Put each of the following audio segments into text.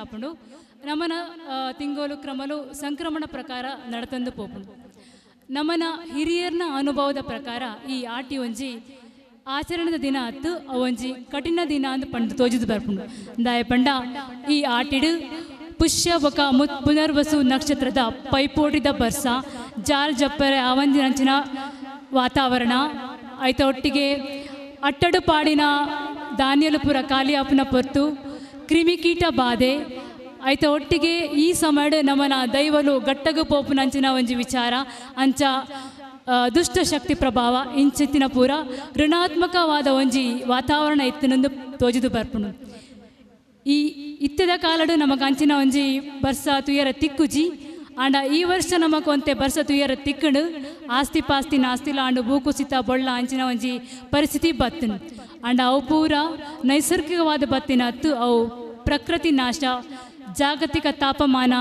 చేపడు ನಮನ ತಿಂಗೋಲು ಕ್ರಮಲು ಸಂಕ್ರಮಣ ಪ್ರಕಾರ ನಡೆತಂದು ಪೋಪುಂಡು ನಮನ ಹಿರಿಯರ್ನ ಅನುಭವದ ಪ್ರಕಾರ ಈ ಆಟಿ ಒಂಜಿ ಆಚರಣದ ದಿನ ಅತ್ತು ಅವೊಂಜಿ ಕಠಿಣ ದಿನ ಅಂತ ಪಂಡು ತೋಜಿದು ಬರ್ಪುಂಡು ದಾಯ ಪಂಡ ಈ ಆಟಿಡು ಪುಷ್ಯ ಬೊಕ ಮುತ್ ಪುನರ್ವಸು ನಕ್ಷತ್ರದ ಪೈಪೋಟಿದ ಬರ್ಸ ಜಾಲ್ ಜಪ್ಪರೆ ನಂಚಿನ ವಾತಾವರಣ ಆಯ್ತ ಒಟ್ಟಿಗೆ ಅಟ್ಟಡು ಪಾಡಿನ ದಾನಿಯಲುಪುರ ಪುರ ಕಾಲಿಯಾಪುನ ಪೊರ್ತು ಕ್ರಿಮಿಕೀಟ ಬಾಧೆ ಐತ ಒಟ್ಟಿಗೆ ಈ ಸಮಯ ನಮನ ದೈವಲು ಗಟ್ಟಗು ನಂಚಿನ ಒಂಜಿ ವಿಚಾರ ಅಂಚ ದುಷ್ಟಶಕ್ತಿ ಪ್ರಭಾವ ಇಂಚಿತ್ತಿನ ಪೂರ ಋಣಾತ್ಮಕವಾದ ಒಂಜಿ ವಾತಾವರಣ ಇತ್ತಿನಂದು ತೋಜಿದು ಬರ್ಪುಣು ಈ ಇತ್ತದ ಕಾಲಡು ನಮಗೆ ಅಂಚಿನ ಒಂಜಿ ಬರ್ಸ ತುಯರ ತಿಕ್ಕುಜಿ ಆಂಡ ಈ ವರ್ಷ ನಮಗೆ ಒಂತೆ ಬರ್ಸ ತುಯರ ತಿಕ್ಕಂಡು ಆಸ್ತಿ ಪಾಸ್ತಿ ನಾಸ್ತಿಲ ಆಂಡು ಭೂಕುಸಿತ ಬೊಳ್ಳ ಅಂಚಿನ ಒಂಜಿ ಪರಿಸ್ಥಿತಿ ಬತ್ತನು ಆ್ಯಂಡ್ ಅವು ಪೂರ ನೈಸರ್ಗಿಕವಾದ ಬತ್ತಿನ ಹತ್ತು ಅವು ಪ್ರಕೃತಿ ನಾಶ ಜಾಗತಿಕ ತಾಪಮಾನ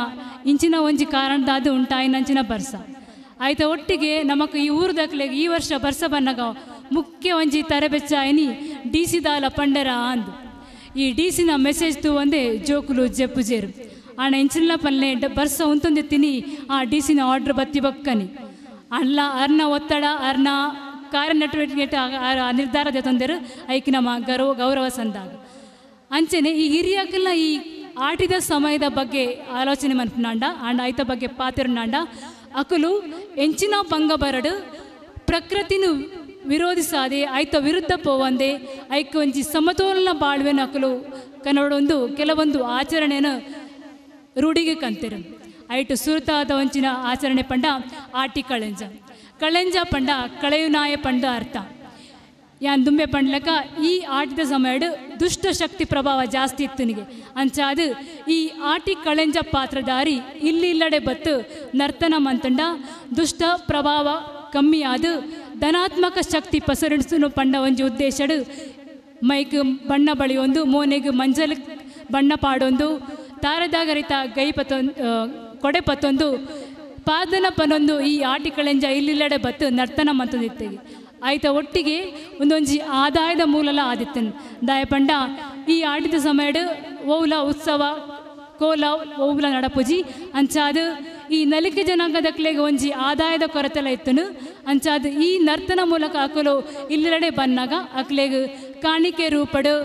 ಇಂಚಿನ ಒಂಜಿ ಕಾರಣದಾದ ಉಂಟಾಯಿನಂಚಿನ ಬರ್ಸ ಆಯ್ತ ಒಟ್ಟಿಗೆ ನಮಗೆ ಈ ಊರು ಈ ವರ್ಷ ಬರ್ಸ ಬನ್ನಗ ಮುಖ್ಯ ಒಂಜಿ ತರಬೆಚ್ಚಾಯಿನಿ ಡಿ ಸಿ ದಾಲ ಪಂಡರ ಅಂದು ಈ ಡಿ ನ ಮೆಸೇಜ್ ತು ಒಂದೇ ಜೋಕುಲು ಜೇರು ಆಣ ಇಂಚಿನ ಪಲ್ಲೆ ಬರ್ಸ ಉಂತೊಂದೆ ತಿನಿ ಆ ಡಿ ಸಿನ ಆರ್ಡರ್ ಬತ್ತಿ ಬಕ್ಕನಿ ಅಲ್ಲ ಅರ್ನ ಒತ್ತಡ ಅರ್ನ ಆ ನಿರ್ಧಾರದ ತೊಂದರೆ ಐಕಿ ನಮ್ಮ ಗೌರವ ಗೌರವ ಸಂದಾಗ ಅಂಚೆನೆ ಈ ಹಿರಿಯಕಲ್ನ ಈ ಆಟಿದ ಸಮಯದ ಬಗ್ಗೆ ಆಲೋಚನೆ ಮನ್ಪುನಾಂಡ ಆಂಡ ಐತ ಬಗ್ಗೆ ಪಾತಿರ್ನಾಂಡ ಅಕುಲು ಎಂಚಿನ ಪಂಗ ಬರಡು ಪ್ರಕೃತಿನ ವಿರೋಧಿಸಾದೆ ಆಯ್ತ ವಿರುದ್ಧ ಪೋವಂದೆ ಐಕ ಒಂಜಿ ಸಮತೋಲನ ಬಾಳ್ವೆ ನಕಲು ಕನ್ನಡೊಂದು ಕೆಲವೊಂದು ಆಚರಣೆಯನ್ನು ರೂಢಿಗೆ ಕಂತಿರು ಐಟು ಸುರತಾದ ಒಂಚಿನ ಆಚರಣೆ ಪಂಡ ಆಟಿ ಕಳೆಂಜ ಕಳೆಂಜ ಪಂಡ ಕಳೆಯುನಾಯ ಪಂಡ ಅರ್ಥ ಯಾನ್ ದುಂಬೆ ಪಂಡ್ಲಕ ಈ ಆಟದ ಸಮಯಡ್ ದುಷ್ಟ ಶಕ್ತಿ ಪ್ರಭಾವ ಜಾಸ್ತಿ ಇತ್ತು ನನಗೆ ಅಂಚಾದು ಈ ಆಟಿ ಕಳೆಂಜ ಪಾತ್ರಧಾರಿ ಇಲ್ಲಿ ಇಲ್ಲಡೆ ಬತ್ತು ನರ್ತನ ಮಂತಂಡ ದುಷ್ಟ ಪ್ರಭಾವ ಕಮ್ಮಿ ಆದ ಧನಾತ್ಮಕ ಶಕ್ತಿ ಪಸರಿಸ ಪಂಡ ಒಂಜಿ ಉದ್ದೇಶಡು ಮೈಕ್ ಬಣ್ಣ ಬಳಿಯೊಂದು ಮೋನೆಗೆ ಮಂಜಲ್ ಬಣ್ಣ ಪಾಡೊಂದು ತಾರದಾಗರಿತ ಗೈ ಪತ್ತೊಂದು ಕೊಡೆ ಪತ್ತೊಂದು ಪಾದನ ಪನೊಂದು ಈ ಆಟಿಕಳೆಂಜ ಇಲ್ಲಿಲ್ಲಡೆ ಬತ್ತು ನರ್ತನ ಮಂತದಿತ್ತೆಗೆ ಆಯ್ತ ಒಟ್ಟಿಗೆ ಒಂದೊಂಜಿ ಆದಾಯದ ಮೂಲಲ ಆದಿತ್ತನ್ ದಾಯ ಪಂಡ ಈ ಆಟಿದ ಸಮಯಡು ಓವ್ಲ ಉತ್ಸವ ಕೋಲ ಓವ್ಲ ನಡಪುಜಿ ಅಂಚಾದ ಈ ನಲಿಕೆ ಜನಾಂಗದ ಜನಾಂಗದಕ್ಲೆಗೆ ಒಂಜಿ ಆದಾಯದ ಕೊರತೆಲ ಇತ್ತನು ಅಂಚಾದ ಈ ನರ್ತನ ಮೂಲಕ ಅಕಲು ಇಲ್ಲಿಲ್ಲಡೆ ಬನ್ನಾಗ ಅಕ್ಲೆಗೆ ಕಾಣಿಕೆ ರೂಪಡು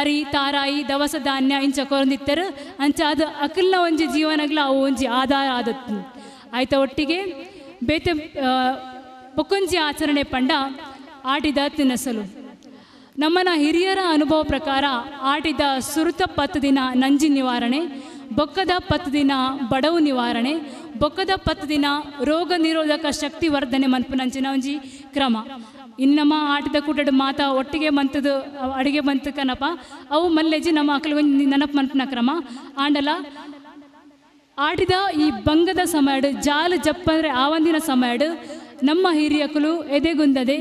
ಅರಿ ತಾರಾಯಿ ದವಸ ಧಾನ್ಯ ಇಂಚ ಕೊರಂದಿತ್ತರು ಅಂಚಾದ ಅಕಲ್ನ ಒಂಜಿ ಜೀವನಗ್ಲ ಅವು ಒಂಜಿ ಆಧಾರ ಆದತ್ತು ಆಯಿತಾ ಒಟ್ಟಿಗೆ ಬೇತೆ ಪೊಕ್ಕಂಜಿ ಆಚರಣೆ ಪಂಡ ಆಟಿದ ತಿನಸಲು ನಮ್ಮನ ಹಿರಿಯರ ಅನುಭವ ಪ್ರಕಾರ ಆಟಿದ ಸುರುತ ಪತ್ತು ದಿನ ನಂಜಿ ನಿವಾರಣೆ ಬೊಕ್ಕದ ಪತ್ತು ದಿನ ಬಡವು ನಿವಾರಣೆ ಬೊಕ್ಕದ ಪತ್ತು ದಿನ ರೋಗ ನಿರೋಧಕ ಶಕ್ತಿ ವರ್ಧನೆ ನಂಜಿನ ಒಂಜಿ ಕ್ರಮ ಇನ್ನಮ್ಮ ಆಟದ ಕೂಟದ ಮಾತ ಒಟ್ಟಿಗೆ ಮಂತದ್ದು ಅಡುಗೆ ಬಂತು ಕನಪ ಅವು ಮಲ್ಲೆಜಿ ನಮ್ಮ ಆಕಳಿಗೆ ನೆನಪು ಮನ್ಪನ ಕ್ರಮ ಆಂಡಲ ಆಡಿದ ಈ ಬಂಗದ ಸಮಯ ಜಾಲು ಜಪ್ಪಂದ್ರೆ ಆವಂದಿನ ಸಮಯ ನಮ್ಮ ಹಿರಿಯಕಲು ಎದೆಗುಂದದೆ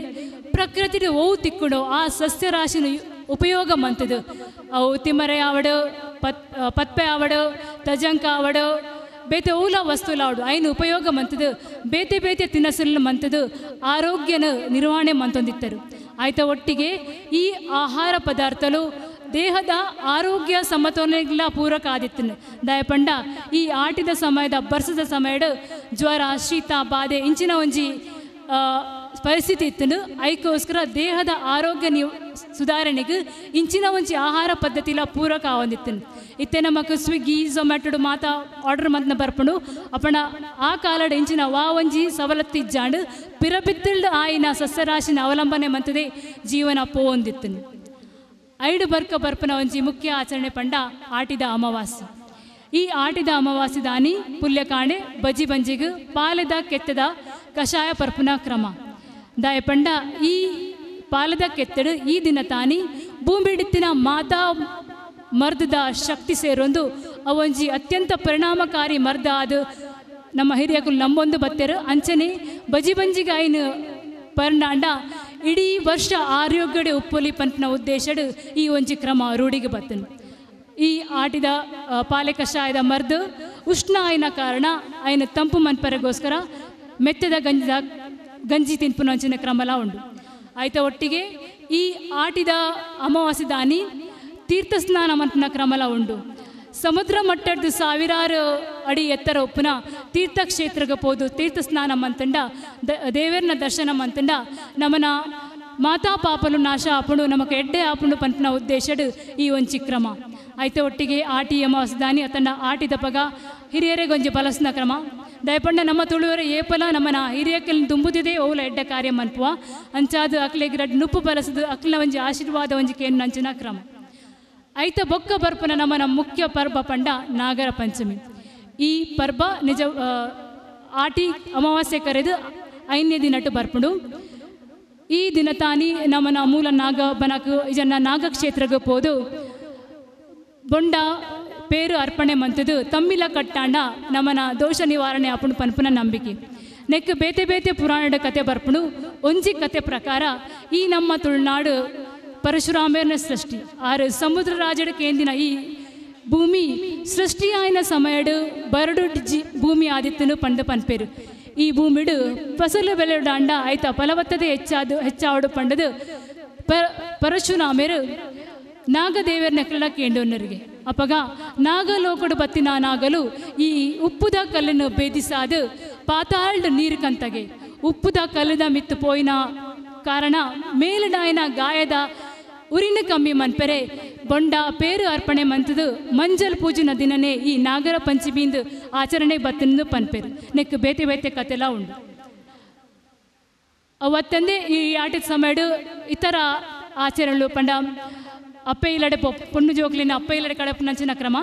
ಪ್ರಕೃತಿ ಓವು ತಿಕ್ಕುಡು ಆ ರಾಶಿನ ಉಪಯೋಗ ಮಂತದು ಅವು ತಿಮ್ಮರೆ ಆವಡು ಪತ್ ಪತ್ಪೆ ಆವಡು ತಜಂಕ ಆವಡು ಬೇತೆ ಊಲ ವಸ್ತುಲಾಡು ಐನ್ ಉಪಯೋಗ ಮಂತದು ಬೇತೆ ಬೇತೆ ತಿನ್ನಸಲು ಮಂತದು ಆರೋಗ್ಯನ ನಿರ್ವಹಣೆ ಮಂತೊಂದಿತ್ತರು ಆಯ್ತ ಒಟ್ಟಿಗೆ ಈ ಆಹಾರ ಪದಾರ್ಥಲು ದೇಹದ ಆರೋಗ್ಯ ಸಮತೋಲನೆಗೆಲ್ಲ ಪೂರಕ ಆದಿತ್ತಿನ ದಯಪಂಡ ಈ ಆಟಿದ ಸಮಯದ ಬರ್ಸದ ಸಮಯಡ್ ಜ್ವರ ಶೀತ ಬಾಧೆ ಇಂಚಿನ ಒಂಜಿ ಪರಿಸ್ಥಿತಿ ಇತ್ತು ಐಕೋಸ್ಕರ ದೇಹದ ಆರೋಗ್ಯ ನೀವು ಸುಧಾರಣೆಗೆ ಇಂಚಿನ ಒಂಜಿ ಆಹಾರ ಪದ್ಧತಿಲ ಪೂರಕ ಆವಂದಿತ್ತು ಇತ್ತೆ ನಮಕ್ ಸ್ವಿಗ್ಗಿ ಝೊಮ್ಯಾಟೊಡು ಮಾತಾ ಆರ್ಡರ್ ಮಂತ್ನ ಬರ್ಪಣು ಅಪ್ಪಣ ಆ ಕಾಲಡ್ ಇಂಚಿನ ವಾ ಒಂಜಿ ಸವಲತ್ತು ಪಿರಬಿತ್ತಿಳ್ದ ಆಯಿನ ಸಸ್ಯರಾಶಿನ ಅವಲಂಬನೆ ಮಂತದೆ ಜೀವನ ಹೊಂದಿತ್ತು ಐಡು ಬರ್ಕ ಬರ್ಪನ ಒಂಜಿ ಮುಖ್ಯ ಆಚರಣೆ ಪಂಡ ಆಟಿದ ಅಮಾವಾಸ್ಯ ಈ ಆಟಿದ ಅಮಾವಾಸ್ಯ ದಾನಿ ಪುಲ್ಯಕಾಣೆ ಬಜಿ ಬಂಜಿಗ್ ಪಾಲದ ಕೆತ್ತದ ಕಷಾಯ ಪರ್ಪನ ಕ್ರಮ ದಾಯ ಪಂಡ ಈ ಪಾಲದ ಕೆತ್ತಡು ಈ ದಿನ ತಾನಿ ಭೂಮಿಡಿತ್ತಿನ ಮಾತಾ ಮರ್ದದ ಶಕ್ತಿ ಸೇರೊಂದು ಅವೊಂಜಿ ಅತ್ಯಂತ ಪರಿಣಾಮಕಾರಿ ಮರ್ದ ಅದು ನಮ್ಮ ಹಿರಿಯಕುಲ್ ನಂಬೊಂದು ಬತ್ತೆರು ಅಂಚನೆ ಬಜಿ ಐನು ಪರ್ನಾಂಡ ಇಡೀ ವರ್ಷ ಆರೋಗ್ಯಡೆ ಉಪ್ಪೊಲಿ ಪಂಪಿನ ಉದ್ದೇಶಡು ಈ ಒಂಜಿ ಕ್ರಮ ರೂಢಿಗೆ ಬತ್ತನು ಈ ಆಟಿದ ಪಾಲೆ ಕಷಾಯದ ಮರ್ದು ಉಷ್ಣ ಆಯ್ನ ಕಾರಣ ಆಯ್ನ ತಂಪು ಮನ್ಪರಗೋಸ್ಕರ ಮೆತ್ತದ ಗಂಜಿದ ಗಂಜಿ ತಿನ್ಪುನಂಚಿನ ಕ್ರಮಲ ಉಂಡು ಆಯ್ತ ಒಟ್ಟಿಗೆ ಈ ಆಟಿದ ಅಮಾವಾಸ್ಯದಾನಿ ತೀರ್ಥ ಸ್ನಾನ ಮಂತನ ಕ್ರಮಲ ಉಂಡು ಸಮುದ್ರ ಮಟ್ಟದ್ದು ಸಾವಿರಾರು ಅಡಿ ಎತ್ತರ ಉಪ್ಪುನ ತೀರ್ಥಕ್ಷೇತ್ರಕ್ಕೆ ಪೋದು ತೀರ್ಥ ಸ್ನಾನ ದ ದೇವರನ್ನ ದರ್ಶನ ಅಂತಂಡ ನಮ್ಮನ ಮಾತಾ ಪಾಪಲು ನಾಶ ಆಪುಡು ನಮಗೆ ಎಡ್ಡೆ ಆಪುಡು ಪಂಪನ ಉದ್ದೇಶಡು ಈ ಒಂಚಿ ಕ್ರಮ ಐತೆ ಒಟ್ಟಿಗೆ ಆಟಿ ಎಮ್ಮ ಹೊಸದಾನಿ ಅತಂಡ ಆಟಿದ ಪಗ ಗೊಂಜಿ ಬಲಸ್ನ ಕ್ರಮ ದಯಪಂಡ ನಮ್ಮ ತುಳುವರ ಏಪಲ ನಮ್ಮನ ಹಿರಿಯಕ್ಕೆ ದುಂಬುದಿದೆ ಓಲ ಎಡ್ಡೆ ಕಾರ್ಯ ಮನ್ಪುವ ಅಂಚಾದ್ ಅಕ್ಲೆ ರಡ್ ನುಪ್ಪು ಬಲಸದು ಅಕ್ಲಿನ ಒಂಜಿ ಆಶೀರ್ವಾದ ಒಂಜಿ ಕೇನು ಕ್ರಮ ಐತ ಬೊಕ್ಕ ಬರ್ಪನ ನಮ್ಮನ ಮುಖ್ಯ ಪರ್ಬ ಪಂಡ ನಾಗರ ಪಂಚಮಿ ಈ ಪರ್ಬ ನಿಜ ಆಟಿ ಅಮಾವಾಸ್ಯೆ ಕರೆದು ಐನ್ಯ ದಿನಟು ಬರ್ಪಡು ಈ ದಿನ ತಾನಿ ನಮ್ಮನ ಮೂಲ ನಾಗ ಬನಕು ಇದನ್ನ ನಾಗಕ್ಷೇತ್ರಕ್ಕೆ ಹೋದು ಬೊಂಡ ಪೇರು ಅರ್ಪಣೆ ಮಂತದು ತಮ್ಮಿಲ ಕಟ್ಟಾಂಡ ನಮ್ಮನ ದೋಷ ನಿವಾರಣೆ ಅಪ್ಪಣ ಪನ್ಪನ ನಂಬಿಕೆ ನೆಕ್ಕ ಬೇತೆ ಬೇತೆ ಪುರಾಣದ ಕತೆ ಬರ್ಪಣು ಒಂಜಿ ಕತೆ ಪ್ರಕಾರ ಈ ನಮ್ಮ ತುಳುನಾಡು పరశురామేరణ సృష్టి ఆరు సముద్ర రాజుడు కేందిన ಭೂಮಿ భూమి సృష్టి అయిన సమయుడు బరుడు భూమి ఆదిత్యను పండు పనిపేరు ఈ భూమిడు పసులు వెలుడాండ అయితే ಫಲವತ್ತತೆ ಹೆಚ್ಚಾದು ಹೆಚ್ಚಾವಡು ಪಂಡದು ಪ ಪರಶುರಾಮೇರು ನಾಗದೇವರ ನೆಕ್ಕಲ ಕೇಂಡೋನ್ನರಿಗೆ ಅಪಗ ನಾಗಲೋಕಡು ಬತ್ತಿನ ನಾಗಲು ಈ ಉಪ್ಪುದ ಕಲ್ಲನ್ನು ಭೇದಿಸಾದು ಪಾತಾಳ್ ನೀರು ಕಂತಗೆ ಉಪ್ಪುದ ಕಲ್ಲದ ಮಿತ್ತು ಪೋಯಿನ ಕಾರಣ ಮೇಲಿನಾಯಿನ ಗಾಯದ ಉರಿನ ಕಮ್ಮಿ ಮನ್ಪೆರೆ ಬೊಂಡ ಪೇರು ಅರ್ಪಣೆ ಮಂತದು ಮಂಜಲ್ ಪೂಜಿನ ದಿನನೇ ಈ ನಾಗರ ಪಂಚಮಿಂದು ಆಚರಣೆ ಬತ್ತಂದು ಪನ್ಪೆರು ನೆಕ್ ಬೇತೆ ಬೇತೆ ಕತೆಲ ಉಂಡು ಅವತ್ತಂದೆ ಈ ಆಟದ ಸಮಯಡು ಇತರ ಆಚರಣೆ ಪಂಡ ಅಪ್ಪ ಇಲ್ಲಡೆ ಪೊಣ್ಣು ಜೋಕ್ಲಿನ ಅಪ್ಪ ಇಲ್ಲಡೆ ಕಡಪ ಕ್ರಮ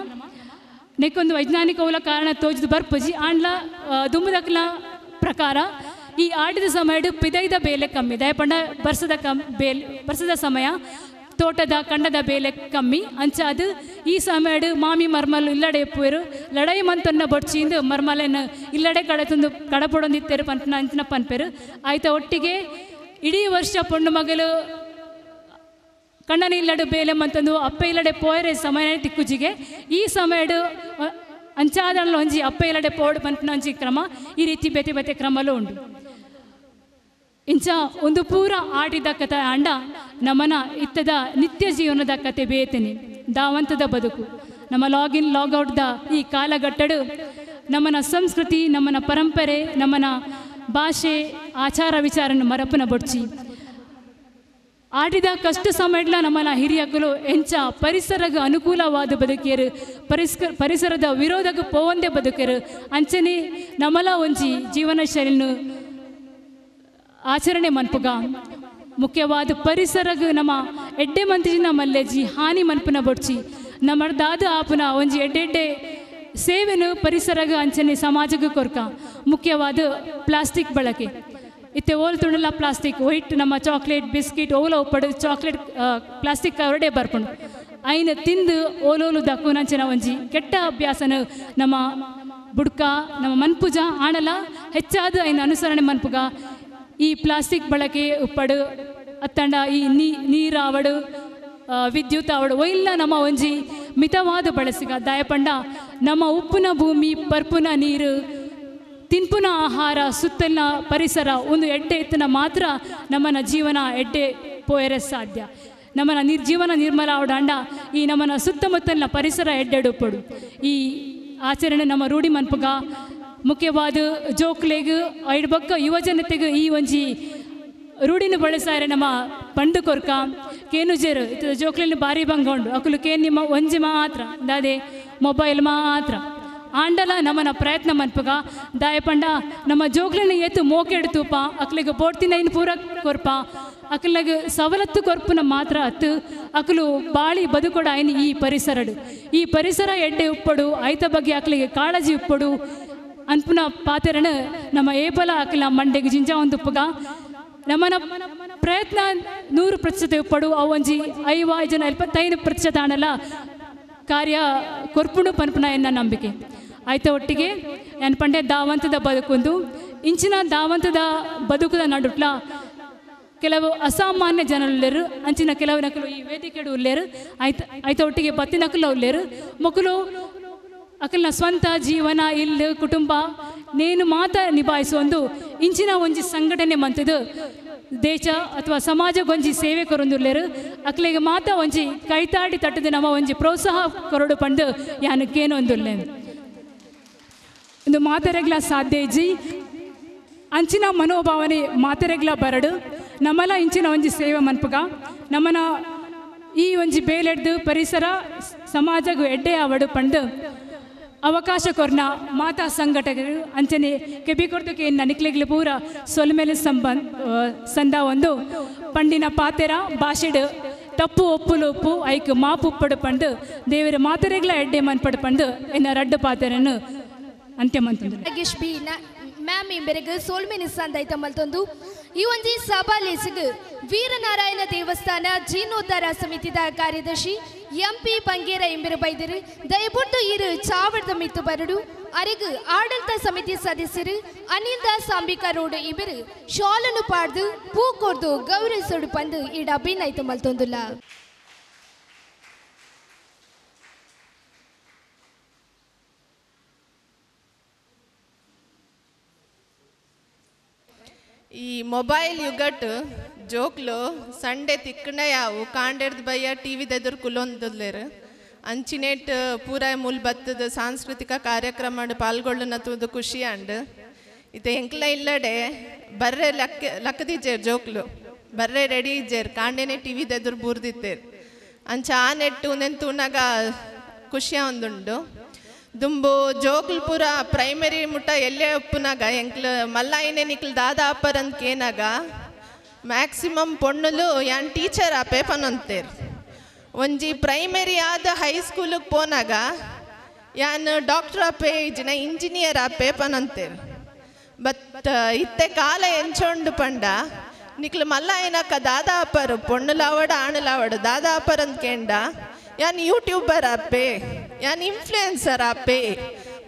ನೆಕ್ಕೊಂದು ವೈಜ್ಞಾನಿಕ ಕಾರಣ ಬರ್ ಬರ್ಪುಜಿ ಆಂಡ್ಲ ದುಂಬುದಕ್ಲ ಪ್ರಕಾರ ಈ ಆಟದ ಸಮಯ ಪಿದೈದ ಬೇಲೆ ಕಮ್ಮಿ ದಯಪಂಡ ಬರ್ಸದ ಕಮ್ ಬೇಲೆ ಬರ್ಸದ ಸಮಯ ತೋಟದ ಬೇಲೆ ಬೇಲೆ ಕಮ್ಮಿ ಅಂಚ ಈ ಈ மாமி ಮಾಮಿ ಮರ್ಮಲ್ ಇಲ್ಲಡೆ லடை ಲಡೈ ಮಂತನ್ನ ಬಡ್ಚಿಂದ ಮರ್ಮಲೆನ ಇಲ್ಲಡೆ ಕಡೆ ತಂದು ಕಡಪೊಡೊಂದಿತ್ತೇರು ಪಂಪನ ಅಂಚಿನ ಆಯ್ತಾ ಒಟ್ಟಿಗೆ ಇಡೀ ವರ್ಷ ಪೊಣ್ಣು ಮಗಲು ಕಣ್ಣನ ಇಲ್ಲಡು ಬೇಲೆ ಮಂತಂದು ಅಪ್ಪ ಇಲ್ಲಡೆ ಪೋಯರೆ ಸಮಯ ತಿಕ್ಕುಜಿಗೆ ಈ ಸಮಯಡು ಅಂಚಾದಿ ಒಂಜಿ ಅಪ್ಪ ಇಲ್ಲಡೆ ಪೋಡು ಪಂಪನ ಒಂಜಿ ಕ್ರಮ ಈ ರೀತಿ ಬೇತೆ ಬೇತೆ ಕ್ರಮಲು ಉಂಡು ಇಂಚ ಒಂದು ಪೂರ ಆಡಿದ ಕಥೆ ಅಂಡ ನಮನ ಇತ್ತದ ನಿತ್ಯ ಜೀವನದ ಕತೆ ಬೇತನೆ ದಾವಂತದ ಬದುಕು ನಮ್ಮ ಲಾಗಿನ್ ದ ಈ ಕಾಲಘಟ್ಟಡು ನಮ್ಮನ ಸಂಸ್ಕೃತಿ ನಮ್ಮನ ಪರಂಪರೆ ನಮ್ಮನ ಭಾಷೆ ಆಚಾರ ವಿಚಾರನ ಮರಪನ ಬಡ್ಚಿ ಆಡಿದ ಕಷ್ಟ ಸಮಯಗಳ ನಮ್ಮನ ಹಿರಿಯಕಲು ಎಂಚ ಪರಿಸರಗ ಅನುಕೂಲವಾದ ಬದುಕಿಯರು ಪರಿಸ್ಕ ಪರಿಸರದ ವಿರೋಧಕ್ಕೆ ಪೋವಂದೇ ಬದುಕರು ಅಂಚನೆ ನಮಲ ಒಂಜಿ ಜೀವನ ಶೈಲಿನ ಆಚರಣೆ ಮನ್ಪುಗ ಮುಖ್ಯವಾದ ಪರಿಸರಗ್ ನಮ್ಮ ಎಡ್ಡೆ ಮಂತ್ರಿ ಮಲ್ಲೆಜಿ ಹಾನಿ ಮನ್ಪುನ ಬೊಡ್ಚಿ ನಮ್ಮ ದಾದ ಆಪುನ ಒಂಜಿ ಎಡ್ಡೆಡ್ಡೆ ಸೇವೆನು ಪರಿಸರಗ ಅಂಚನೆ ಸಮಾಜಗ ಕೊರ್ಕ ಮುಖ್ಯವಾದ ಪ್ಲಾಸ್ಟಿಕ್ ಬಳಕೆ ಇತ್ತೆ ಓಲ್ ತುಂಡಲ ಪ್ಲಾಸ್ಟಿಕ್ ವೈಟ್ ನಮ್ಮ ಚಾಕ್ಲೇಟ್ ಬಿಸ್ಕಿಟ್ ಓಲ ಒಪ್ಪಡು ಚಾಕ್ಲೇಟ್ ಪ್ಲಾಸ್ಟಿಕ್ ಕವರ್ಡೆ ಬರ್ಪುಂಡು ಐನ ತಿಂದು ಓಲೋಲು ದಕ್ಕುನಂಚಿನ ಒಂಜಿ ಕೆಟ್ಟ ಅಭ್ಯಾಸನ ನಮ್ಮ ಬುಡ್ಕ ನಮ್ಮ ಮನ್ಪುಜ ಆಣಲ ಹೆಚ್ಚಾದ ಐನ ಅನುಸರಣೆ ಮನ್ಪುಗ ಈ ಪ್ಲಾಸ್ಟಿಕ್ ಬಳಕೆ ಉಪ್ಪಡು ಅತ್ತಂಡ ಈ ನೀರಾವಡು ವಿದ್ಯುತ್ ಅವಡು ಒಯ್ಲ ನಮ್ಮ ಒಂಜಿ ಮಿತವಾದ ಬಳಸಿಗ ದಯಪಂಡ ನಮ್ಮ ಉಪ್ಪುನ ಭೂಮಿ ಪರ್ಪುನ ನೀರು ತಿನ್ಪುನ ಆಹಾರ ಸುತ್ತಲಿನ ಪರಿಸರ ಒಂದು ಎಡ್ಡೆ ಎತ್ತನ ಮಾತ್ರ ನಮ್ಮನ ಜೀವನ ಎಡ್ಡೆ ಪೋಯರೆ ಸಾಧ್ಯ ನಮ್ಮನ ನಿರ್ ಜೀವನ ನಿರ್ಮಲ ಅಂಡ ಈ ನಮ್ಮನ ಸುತ್ತಮುತ್ತಲಿನ ಪರಿಸರ ಎಡ್ಡೆಡುಪ್ಪಡು ಈ ಆಚರಣೆ ನಮ್ಮ ರೂಢಿ ಮನ್ಪುಗ ಮುಖ್ಯವಾದ ಜೋಕ್ಲೆಗ್ ಯುವ ಯುವಜನತೆಗೆ ಈ ಒಂಜಿ ರೂಢಿನ ಬಳಸಾರೆ ನಮ್ಮ ಪಂಡು ಕೊರ್ಕ ಕೇನು ಇತದ ಬಾರಿ ಭಾರಿ ಬಂಗೊಂಡು ಅಕುಲು ಕೇನ್ ನಿಮ್ಮ ಒಂಜಿ ಮಾತ್ರ ದಾದೆ ಮೊಬೈಲ್ ಮಾತ್ರ ಆಂಡಲ ನಮ್ಮನ ಪ್ರಯತ್ನ ಮನ್ಪಗ ದಾಯ ಪಂಡ ನಮ್ಮ ಜೋಕ್ಲಿನ ಎತ್ತು ತೂಪ ಅಕ್ಲಿಗೆ ಬೋಡ್ತಿನ ಇನ್ನು ಪೂರ ಕೊರ್ಪ ಸವಲತ್ತು ಕೊರ್ಪುನ ಮಾತ್ರ ಅತ್ತು ಅಕಲು ಬಾಳಿ ಬದುಕೊಡ ಆಯ್ನ ಈ ಪರಿಸರಡು ಈ ಪರಿಸರ ಎಡ್ಡೆ ಉಪ್ಪಡು ಆಯ್ತ ಬಗ್ಗೆ ಅಕಲಿಗೆ ಕಾಳಜಿ ಉಪ್ಪಡು ಅನ್ಪುನ ಪಾತೆರಣ ನಮ್ಮ ಏಪಲ ಹಾಕಲ ಮಂಡೆಗೆ ಜಿಂಜ ಒಂದು ಉಪ್ಪಗ ನಮ್ಮ ಪ್ರಯತ್ನ ನೂರು ಪ್ರತಿಶತ ಪಡು ಅವೊಂಜಿ ಐವ ಜನ ಇಪ್ಪತ್ತೈದು ಪ್ರತಿಶತ ಕಾರ್ಯ ಕೊರ್ಪುಣು ಪನ್ಪುನ ಎನ್ನ ನಂಬಿಕೆ ಆಯ್ತ ಒಟ್ಟಿಗೆ ನಾನು ಪಂಡೆ ದಾವಂತದ ಬದುಕೊಂದು ಇಂಚಿನ ದಾವಂತದ ಬದುಕದ ನಡುಟ್ಲ ಕೆಲವು ಅಸಾಮಾನ್ಯ ಜನ ಉಳ್ಳೇರು ಅಂಚಿನ ಕೆಲವು ನಕಲು ಈ ವೇದಿಕೆಡು ಉಳ್ಳೇರು ಆಯ್ತು ಆಯ್ತ ಒಟ್ಟಿಗೆ ಬತ್ತಿ ನಕಲು ಉಳ್ಳೇರು ಮಕ್ಕಳು ಅಕಲ್ನ ಸ್ವಂತ ಜೀವನ ಇಲ್ಲ ಕುಟುಂಬ ನೇನು ಮಾತ ಒಂದು ಇಂಚಿನ ಒಂಜಿ ಸಂಘಟನೆ ಮಂತದು ದೇಶ ಅಥವಾ ಸಮಾಜ ಒಂಜಿ ಸೇವೆ ಕೊರೊಂದುಲ್ಲೆರ್ ಅಕ್ಕಲಿಗೆ ಮಾತ ಒಂಜಿ ಕೈತಾಡಿ ತಟ್ಟದ ನಮ್ಮ ಒಂಜಿ ಪ್ರೋತ್ಸಾಹ ಕೊರಡು ಪಂಡು ಯಾನಕ್ಕೇನು ಒಂದು ಒಂದು ಸಾಧ್ಯ ಜಿ ಅಂಚಿನ ಮನೋಭಾವನೆ ಮಾತರೆಗ್ಲ ಬರಡು ನಮ್ಮಲ ಇಂಚಿನ ಒಂಜಿ ಸೇವೆ ಮನ್ಪುಗ ನಮ್ಮನ ಈ ಒಂಜಿ ಬೇಲೆಡ್ದು ಪರಿಸರ ಸಮಾಜಗೂ ಎಡ್ಡೆ ಅವಡು ಪಂಡು ಅವಕಾಶ ಕೊರ್ನ ಮಾತಾ ಸಂಘಟಕರು ಅಂಚನೆ ಕೆಬಿಕೊಡ್ದಕ್ಕೇನು ನನಿಕ್ಲೆಗ್ಲು ಪೂರ ಸೊಲ್ಮೇಲೆ ಸಂಬಂಧ ಸಂದ ಒಂದು ಪಂಡಿನ ಪಾತೆರ ಭಾಷೆಡು ತಪ್ಪು ಒಪ್ಪುಲು ಉಪ್ಪು ಐಕ್ ಮಾಪು ಉಪ್ಪಡು ಪಂಡು ದೇವರ ಮಾತರೆಗ್ಲ ಎಡ್ಡೆ ಪಡು ಪಂಡು ಇನ್ನ ರಡ್ಡು ಪಾತೆರನ್ನು ಅಂತ್ಯ ಮಂತು ಮ್ಯಾಮ್ ಈ ಬೆರೆಗೆ ಸೋಲ್ಮೇನಿಸ್ ಅಂತ ಐತಂಬಲ್ತೊಂದು ಈ ಒಂಜಿ ಸಭಾ ವೀರನಾರಾಯಣ ದೇವಸ್ಥಾನ ಜೀರ್ಣೋದ್ಧಾರ ಸಮಿತಿದ ಕಾರ್ಯದರ್ಶಿ ಎಂ ಪಿ ಬಂಗೇರ ಎಂಬಿರು ಬೈದರು ದಯಬುಟ್ಟು ಇರು ಚಾವಡದ ಮಿತ್ತು ಬರಡು ಅರೆಗು ಆಡಳಿತ ಸಮಿತಿ ಸದಸ್ಯರು ಅನಿಲ್ ದಾಸ್ ಅಂಬಿಕಾ ರೋಡ್ ಇಬ್ಬರು ಶಾಲನ್ನು ಪಾಡ್ದು ಪೂ ಕೊರ್ದು ಗೌರವಿಸೋಡು ಬಂದು ಇಡ ಮಲ್ತೊಂದುಲ್ಲ ಈ ಯುಗಟ್ ಜೋಕ್ಲು ಸಂಡೆ ಸಂಡೆ ಯಾವು తిక్కనయావు ಬಯ್ಯ ಟಿ టీవీ దెదురు కులొందులేరు ಅಂಚಿನೇಟ್ ಪೂರ ಮೂಲ್ ಬತ್ತದ ಸಾಂಸ್ಕೃತಿಕ ಕಾರ್ಯಕ್ರಮ ನತ್ತುವುದು ಖುಷಿ ಅಂಡ್ ಇದು ಎಂಕ್ಲ ಇಲ್ಲಡೆ ಬರ್ರೆ ಲಕ್ಕ ಲಕ್ಕದಿಜ್ಜೇರ್ ಜೋಕ್ಲು ಬರ್ರೆ ರೆಡಿ ಇಜ್ಜೇರ್ ಕಾಂಡೆನೆ ಟಿ ಎದುರು ಬೂರ್ದಿತ್ತೇರ್ ಅಂಚ ಆ ನೆಟ್ಟು ತೂನಾಗ ಖುಷಿಯ ಒಂದುಂಡು ದುಂಬು ಜೋಗಲ್ಪುರ ಪ್ರೈಮರಿ ಮುಟ್ಟ ಎಲ್ಲೇ ಉಪ್ಪುನಾಗ ಎಂಕ್ಲು ಮಲ್ಲಾಯಿನೇ ಅಪ್ಪರ್ ಅಂತ ಕೇನಾಗ ಮ್ಯಾಕ್ಸಿಮಮ್ ಪೊಣ್ಣುಲು ಯಾನ್ ಟೀಚರ್ ಆ ಪೇಪನೊಂತೇರು ಒಂಜಿ ಪ್ರೈಮರಿ ಆದ ಹೈಸ್ಕೂಲಿಗೆ ಪೋನಾಗ ಯಾನ್ ಡಾಕ್ಟರ್ ಪೇ ಇಜಿನ ಇಂಜಿನಿಯರ್ ಆ ಪೇಪನೊಂತೇರು ಬತ್ ಇತ್ತೆ ಕಾಲ ಎಂಚೊಂಡು ಪಂಡ ನಿಕ್ಲು ಮಲ್ಲಾಯಿನಕ್ಕ ಅಪ್ಪರು ಪೊಣ್ಣುಲಾವಡ ಅಪ್ಪರ್ ಅಂತ ಕೇಂಡ ಯಾನ್ ಯೂಟ್ಯೂಬರ್ ಆಪೇ ಯಾನ್ ಇನ್ಫ್ಲೂಯೆನ್ಸರ್ ಅಪ್ಪೆ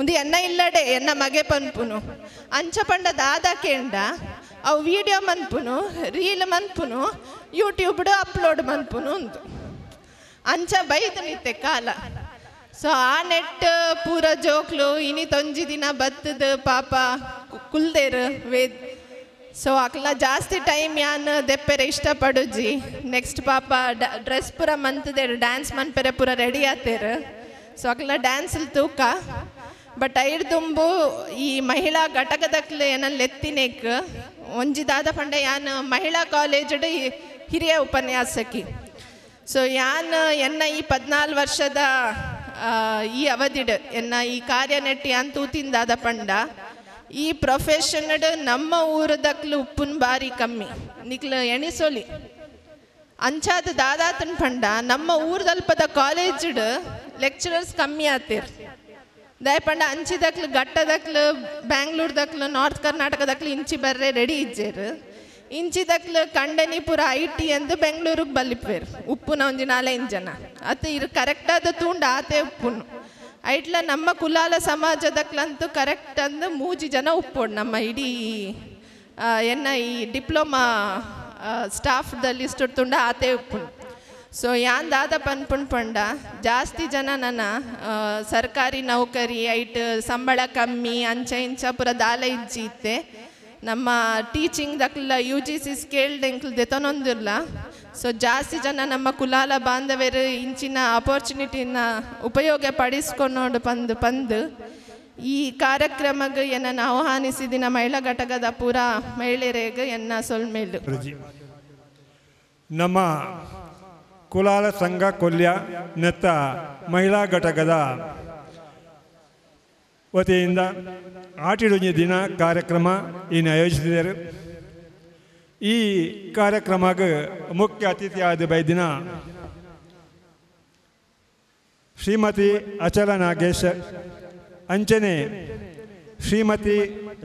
ಉಂದು ಎನ್ನ ಇಲ್ಲಡೆ ಎನ್ನ ಮಗೆ ಪನ್ಪುನು ಅಂಚ ಪಂಡ ದಾದ ಕೆಂಡ ಅವು ವಿಡಿಯೋ ಮನ್ಪುನು ರೀಲ್ ಮನ್ಪುನು ಯೂಟ್ಯೂಬ್ ಅಪ್ಲೋಡ್ ಮನ್ಪುನು ಉಂದು ಅಂಚ ಬೈದ ನಿತ್ತೆ ಕಾಲ ಸೊ ಆ ನೆಟ್ ಪೂರ ಜೋಕ್ಲು ಇನಿ ತೊಂಜಿ ದಿನ ಬತ್ತದ ಪಾಪ ಕುಲ್ದೇರು ವೇದ್ ಸೊ ಅಕ್ಲ ಜಾಸ್ತಿ ಟೈಮ್ ಯಾನ್ ದೆಪ್ಪೆರೆ ಇಷ್ಟಪಡುಜಿ ನೆಕ್ಸ್ಟ್ ಪಾಪ ಡ್ರೆಸ್ ಪೂರ ಮಂತದೇರು ಡ್ಯಾನ್ಸ್ ಮನ್ಪೆರೆ ಪೂರ ರೆಡಿ ಆತೇರು ಸೊ ಅಗಲ ಡ್ಯಾನ್ಸಲ್ಲಿ ತೂಕ ಬಟ್ ಐಡ್ ಈ ಮಹಿಳಾ ಘಟಕದಕ್ಲೆ ಏನಲ್ಲಿ ಎತ್ತಿನೇಕ್ ಒಂಜಿ ದಾದ ಪಂಡೆ ಯಾನ್ ಮಹಿಳಾ ಕಾಲೇಜಡ್ ಹಿರಿಯ ಉಪನ್ಯಾಸಕಿ ಸೊ ಯಾನ್ ಎನ್ನ ಈ ಪದ್ನಾಲ್ ವರ್ಷದ ಈ ಅವಧಿಡ್ ಎನ್ನ ಈ ಕಾರ್ಯ ನೆಟ್ಟಿ ಯಾನ್ ತೂತಿನ ಪಂಡ ಈ ಪ್ರೊಫೆಷನಡ್ ನಮ್ಮ ಊರದಕ್ಲು ಉಪ್ಪುನ್ ಬಾರಿ ಕಮ್ಮಿ ನಿಕ್ಲ ಎಣಿಸೋಲಿ ಅಂಚಾದ ದಾದಾತನ ಪಂಡ ನಮ್ಮ ಊರ್ದಲ್ಪದ ಕಾಲೇಜಡ್ ಲೆಕ್ಚರರ್ಸ್ ಕಮ್ಮಿ ಆತೀರ್ ದಯ ಪಂಡ ಅಂಚಿದಕ್ಲು ಗಟ್ಟದಕ್ಲು ಬ್ಯಾಂಗ್ಳೂರ್ದಕ್ಲು ನಾರ್ತ್ ಕರ್ನಾಟಕದಕ್ಲು ಇಂಚಿ ಬರ್ರೆ ರೆಡಿ ಇಂಚಿ ಇಂಚಿದಕ್ಲು ಕಂಡನಿಪುರ ಐ ಟಿ ಎಂದು ಬೆಂಗಳೂರಿಗೆ ಬಲ್ಲಿಪೇರು ಉಪ್ಪುನ ಒಂಜಿ ನಾಲೈದು ಜನ ಅತ್ತ ಇರು ಕರೆಕ್ಟಾದ ತೂಂಡ ಆತೆ ಉಪ್ಪುನು ಐಟ್ಲ ನಮ್ಮ ಕುಲಾಲ ಸಮಾಜದಕ್ಲಂತೂ ಕರೆಕ್ಟ್ ಅಂದು ಮೂಜಿ ಜನ ಉಪ್ಪೋಡು ನಮ್ಮ ಇಡೀ ಎನ್ನ ಈ ಡಿಪ್ಲೊಮಾ ಸ್ಟಾಫ್ದಲ್ಲಿ ತುಂಡ ಆತೆ ಉಪ್ಪುಂಡು ಸೊ ಯಾನ್ ದಾದ ಪನ್ಪುಣ್ ಪಂಡ ಜಾಸ್ತಿ ಜನ ನನ್ನ ಸರ್ಕಾರಿ ನೌಕರಿ ಐಟ್ ಸಂಬಳ ಕಮ್ಮಿ ಅಂಚೆ ಇಂಚ ಪುರ ದಾಲ ಇಜ್ಜಿ ನಮ್ಮ ಟೀಚಿಂಗ್ ದಕ್ಲ ಯು ಜಿ ಸಿ ಸ್ಕೇಲ್ಡ್ ಎಂಕ್ಲ್ ದೆತನೊಂದಿರ್ಲ ಸೊ ಜಾಸ್ತಿ ಜನ ನಮ್ಮ ಕುಲಾಲ ಬಾಂಧವ್ಯರು ಇಂಚಿನ ಅಪರ್ಚುನಿಟಿನ ಉಪಯೋಗ ಪಡಿಸ್ಕೊಂಡು ಪಂದು ಪಂದು ಈ ಏನನ್ನು ಆಹ್ವಾನಿಸಿದಿನ ಮಹಿಳಾ ಘಟಕದ ಪುರ ಮಹಿಳೆಯರಿಗೆ ಎನ್ನ ಸೊಲ್ಮೇಲು ನಮ್ಮ ಕುಲಾಲ ಸಂಘ ಕೊಲ್ಯ ನೆತ್ತ ಮಹಿಳಾ ಘಟಕದ ವತಿಯಿಂದ ಆಟಿಡು ದಿನ ಕಾರ್ಯಕ್ರಮ ಇನ್ನು ಆಯೋಜಿಸಿದರು ಈ ಕಾರ್ಯಕ್ರಮಕ್ಕೆ ಮುಖ್ಯ ಅತಿಥಿಯಾದ ದಿನ ಶ್ರೀಮತಿ ಅಚಲ ನಾಗೇಶ್ ಅಂಚನೆ ಶ್ರೀಮತಿ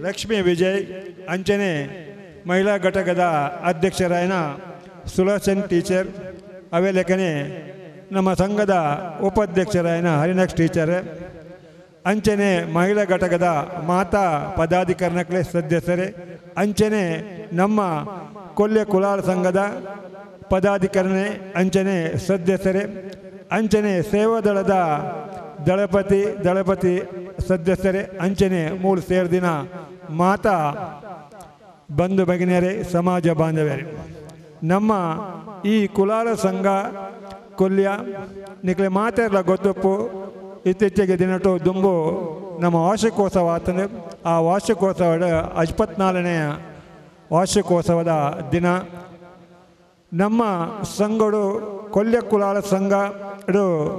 ಲಕ್ಷ್ಮೀ ವಿಜಯ್ ಅಂಚನೆ ಮಹಿಳಾ ಘಟಕದ ಅಧ್ಯಕ್ಷರಾಯನ ಸುಲಚನ್ ಟೀಚರ್ ಅವೇ ನಮ್ಮ ಸಂಘದ ಉಪಾಧ್ಯಕ್ಷರಾಯನ ಹರಿನಕ್ಷ ಟೀಚರ್ ಅಂಚನೆ ಮಹಿಳಾ ಘಟಕದ ಮಾತಾ ಪದಾಧಿಕರಣಕ್ಕೆ ಸದಸ್ಯರೇ ಅಂಚನೆ ನಮ್ಮ ಕೊಲ್ಲೆ ಕುಲಾರ ಸಂಘದ ಪದಾಧಿಕರಣೆ ಅಂಚನೆ ಸದಸ್ಯರೇ ಅಂಚನೆ ಸೇವಾದಳದ ದಳಪತಿ ದಳಪತಿ ಸದಸ್ಯರೇ ಅಂಚನೆ ಮೂರು ಸೇರ್ ದಿನ ಮಾತ ಬಂಧು ಬಗಿನಿಯರೇ ಸಮಾಜ ಬಾಂಧವ್ಯರೇ ನಮ್ಮ ಈ ಕುಲಾರ ಸಂಘ ಕೊಲ್ಯ ನಿಕ್ಲೆ ಮಾತಾಡಲ ಗೊತ್ತಪ್ಪು ಇತ್ತೀಚೆಗೆ ದಿನಟು ದುಂಬು ನಮ್ಮ ವಾರ್ಷಿಕೋತ್ಸವ ಆತಂದ್ರೆ ಆ ವಾರ್ಷಿಕೋತ್ಸವದ ಇಪ್ಪತ್ನಾಲ್ಕನೆಯ ವಾರ್ಷಿಕೋತ್ಸವದ ದಿನ ನಮ್ಮ ಸಂಘಡು ಕೊಲ್ಯ ಕುಲಾಲ ಸಂಘ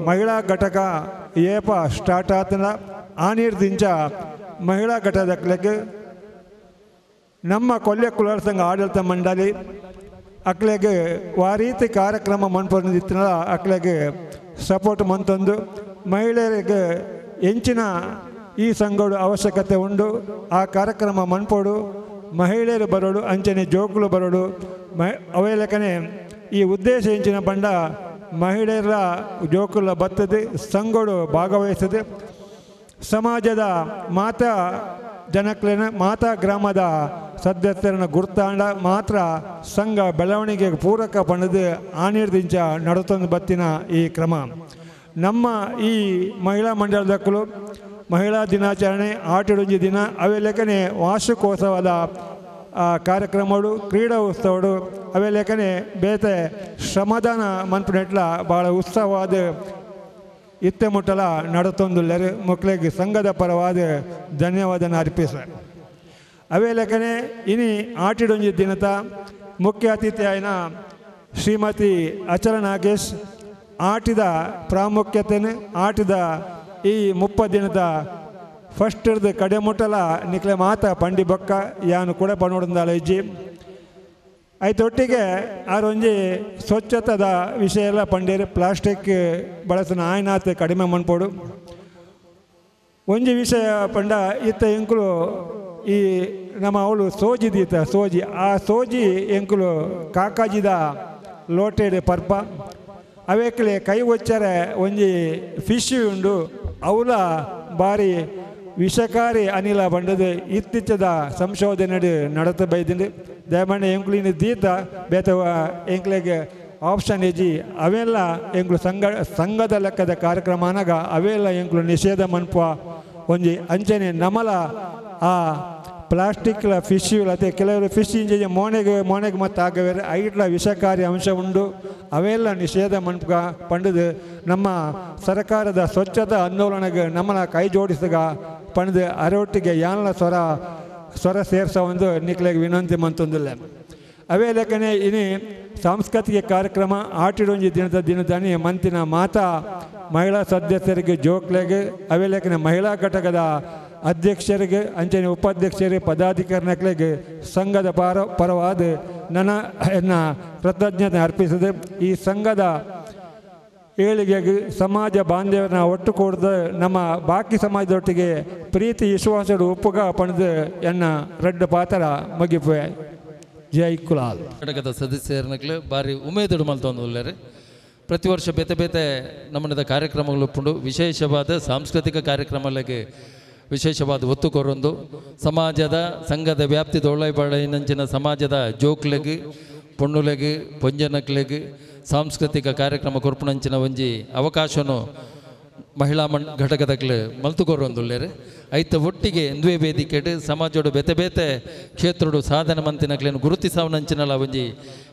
ಮಹಿಳಾ ಘಟಕ ಏಪ ಸ್ಟಾರ್ಟ್ ಆತನ ದಿಂಜ ಮಹಿಳಾ ಘಟಕಕ್ಕೆ ನಮ್ಮ ಕೊಲ್ಲೆ ಕುಲಾರ ಸಂಘ ಆಡಳಿತ ಮಂಡಳಿ ಅಕ್ಲೆಗೆ ವಾರೀತಿ ಕಾರ್ಯಕ್ರಮ ಮನ್ಪಂದಿತ್ತಲ್ಲ ಅಕ್ಲೆಗೆ ಸಪೋರ್ಟ್ ಮಂತಂದು ಮಹಿಳೆಯರಿಗೆ ಹೆಂಚಿನ ಈ ಸಂಘಗಳು ಅವಶ್ಯಕತೆ ಉಂಡು ಆ ಕಾರ್ಯಕ್ರಮ ಮನ್ಪೋಡು ಮಹಿಳೆಯರು ಬರೋಡು ಅಂಚನೆ ಜೋಕುಲು ಬರೋಡು ಮಹಿ ಈ ಉದ್ದೇಶ ಹೆಂಚಿನ ಬಂಡ ಮಹಿಳೆಯರ ಜೋಕುಲ ಬತ್ತದೆ ಸಂಘಗಳು ಭಾಗವಹಿಸದೆ ಸಮಾಜದ ಮಾತ ಜನಕ್ಲಿನ ಮಾತಾ ಗ್ರಾಮದ ಸದಸ್ಯರನ್ನು ಗುರುತಾಂಡ ಮಾತ್ರ ಸಂಘ ಬೆಳವಣಿಗೆಗೆ ಪೂರಕ ಪಣದು ಆನಿರ್ದಿಂಚ ನಡುತ್ತಂದು ಬತ್ತಿನ ಈ ಕ್ರಮ ನಮ್ಮ ಈ ಮಹಿಳಾ ಮಂಡಲದಕ್ಕಲು ಮಹಿಳಾ ದಿನಾಚರಣೆ ಆಟಡುಂಜಿ ದಿನ ಅವೆಲ್ಲಕ್ಕನೆ ವಾರ್ಷಿಕೋತ್ಸವದ ಕಾರ್ಯಕ್ರಮಗಳು ಕ್ರೀಡಾ ಉತ್ಸವಗಳು ಅವೆಲ್ಲಕ್ಕನೆ ಬೇತೆ ಶ್ರಮದಾನ ಮಂತ್ರಿನೆಟ್ಲ ಭಾಳ ಉತ್ಸವವಾದ ಇತ್ತೆ ಮುಟ್ಟಲ ನಡತೊಂದುಲ್ಲರೆ ಮಕ್ಕಳಿಗೆ ಸಂಘದ ಪರವಾದ ಧನ್ಯವಾದನ ಅರ್ಪಿಸ ಅವೇ ಲೆಕ್ಕನೆ ಇನಿ ಆಟಿಡೊಂಜಿ ದಿನತ ಮುಖ್ಯ ಅತಿಥಿಯಾಯಿನ ಶ್ರೀಮತಿ ಅಚಲ ನಾಗೇಶ್ ಆಟಿದ ಪ್ರಾಮುಖ್ಯತೆ ಆಟಿದ ಈ ಮುಪ್ಪ ದಿನದ ಫಸ್ಟ್ ಕಡೆ ಮುಟ್ಟಲ ನಿಕ್ಲೆ ಮಾತ ಪಂಡಿ ಬೊಕ್ಕ ಯಾನು ಕೂಡ ಪಣೋಡಂದಾಳ ಇಜ್ಜಿ ಐತೊಟ್ಟಿಗೆ ಆರೊಂಜಿ ಸ್ವಚ್ಛತದ ವಿಷಯ ಎಲ್ಲ ಪಂಡೇರಿ ಪ್ಲಾಸ್ಟಿಕ್ ಬಳಸಿನ ಆಯ್ನಾತೆ ಕಡಿಮೆ ಮನ್ಪೋಡು ಒಂಜಿ ವಿಷಯ ಪಂಡ ಇತ್ತ ಎಂಕುಲು ಈ ನಮ್ಮ ಅವಳು ಸೋಜಿದೀತ ಸೋಜಿ ಆ ಸೋಜಿ ಎಂಕುಲು ಕಾಕಾಜಿದ ಲೋಟೆಡೆ ಪರ್ಪ ಅವೇಕಲೆ ಕೈ ಒಚ್ಚರೆ ಒಂಜಿ ಫಿಶ್ ಉಂಡು ಅವಳ ಬಾರಿ ವಿಷಕಾರಿ ಅನಿಲ ಬಂಡದ ಇತ್ತೀಚದ ಸಂಶೋಧನೆ ನಡೆತ ಬೈದಿಂಡು ದಯಮಣ್ಣ એંકલીની ದೀತ ಬೇತ તો ಆಪ್ಷನ್ ಇಜಿ ಅವೆಲ್ಲ ಎಂಕ್ಲು ಸಂಘ ಸಂಘದ ಲೆಕ್ಕದ ಕಾರ್ಯಕ್ರಮ ಅನಗ ಅವೆಲ್ಲ ಎಂಕ್ಲು ನಿಷೇಧ ಮನ್ಪ ಒಂಜಿ ಅಂಚನೆ ನಮಲ ಆ ಪ್ಲಾಸ್ಟಿಕ್ಲ ಫಿಶ್ ಅಥವಾ ಕೆಲವರು ಫಿಶ್ ಮೋನೆಗ್ ಮೋನೆಗೆ ಮೋನೆಗೆ ಮತ್ತು ಆಗವೇರೆ ಐಟ್ಲ ವಿಷಕಾರಿ ಅಂಶ ಉಂಡು ಅವೆಲ್ಲ ನಿಷೇಧ ಮನ್ಪ ಪಂಡದು ನಮ್ಮ ಸರ್ಕಾರದ ಸ್ವಚ್ಛತಾ ಆಂದೋಲನಗೆ ನಮ್ಮನ್ನ ಕೈ ಜೋಡಿಸಿದಾಗ ಪಂಡದು ಅರೋಟಿಗೆ ಯಾನ ಸ್ವರ ಸೇರಿಸೋ ಒಂದು ನಿಕ್ಲೆಗೆ ವಿನಂತಿ ಮಂತೊಂದಿಲ್ಲ ಅವೇ ಲೆಕ್ಕನೆ ಇನಿ ಸಾಂಸ್ಕೃತಿಕ ಕಾರ್ಯಕ್ರಮ ಆಟಿಡೊಂಜಿ ದಿನದ ದಿನದಾನಿ ಮಂತಿನ ಮಾತ ಮಹಿಳಾ ಸದಸ್ಯರಿಗೆ ಜೋಕ್ಲೆಗೆ ಅವೇ ಲೆಕ್ಕನೆ ಮಹಿಳಾ ಘಟಕದ ಅಧ್ಯಕ್ಷರಿಗೆ ಅಂಚನೆ ಉಪಾಧ್ಯಕ್ಷರಿಗೆ ಪದಾಧಿಕಾರಿಗಳಿಗೆ ಸಂಘದ ಪರ ಪರವಾದ ನನ್ನ ಕೃತಜ್ಞತೆ ಅರ್ಪಿಸಿದೆ ಈ ಸಂಘದ ಏಳಿಗೆ ಸಮಾಜ ಬಾಂಧವ್ಯನ ಒಟ್ಟು ಕೊಡ್ದು ನಮ್ಮ ಬಾಕಿ ಸಮಾಜದೊಟ್ಟಿಗೆ ಪ್ರೀತಿ ವಿಶ್ವಾಸರು ಒಪ್ಪುಗ ಪಣದ ಎನ್ನ ರಡ್ಡ ಪಾತ್ರ ಮಗಿಪೆ ಜೈ ಕುಲಾಲ್ ಘಟಕದ ಸದಸ್ಯರನ್ನಕ್ಲೆ ಭಾರಿ ಉಮೇದುಡು ಮಲ್ತೊಂದು ಪ್ರತಿ ವರ್ಷ ಬೇತೆ ಬೇತೆ ನಮ್ಮನದ ಕಾರ್ಯಕ್ರಮಗಳು ಉಪ್ಪುಂಡು ವಿಶೇಷವಾದ ಸಾಂಸ್ಕೃತಿಕ ಕಾರ್ಯಕ್ರಮಗಳಿಗೆ ವಿಶೇಷವಾದ ಒತ್ತು ಕೊರೊಂದು ಸಮಾಜದ ಸಂಘದ ವ್ಯಾಪ್ತಿ ದೊಳ್ಳೈಬಾಳೈನಂಚಿನ ಸಮಾಜದ ಜೋಕ್ಲೆಗೆ ಪೊಣ್ಣುಲೆಗೆ ಪೊಂಜನಕ್ಲೆಗೆ ಸಾಂಸ್ಕೃತಿಕ ಕಾರ್ಯಕ್ರಮ ಕೊರ್ಪುನಂಚಿನ ಒಂಜಿ ಅವಕಾಶನು ಮಹಿಳಾ ಮಣ್ ಘಟಕದಕ್ಲೆ ಮಲ್ತುಕೊರೊಂದುಲ್ಲೆರ್ ಐತ ಒಟ್ಟಿಗೆ ಎಂದುವೆ ವೇದಿಕೆ ಸಮಾಜೋಡು ಬೇತೆ ಬೇತೆ ಕ್ಷೇತ್ರಡು ಸಾಧನೆ ಮಂತಿನಕ್ಲೇನು ಗುರುತಿಸವನಂಚಿನಲ್ಲ ಒಂಜಿ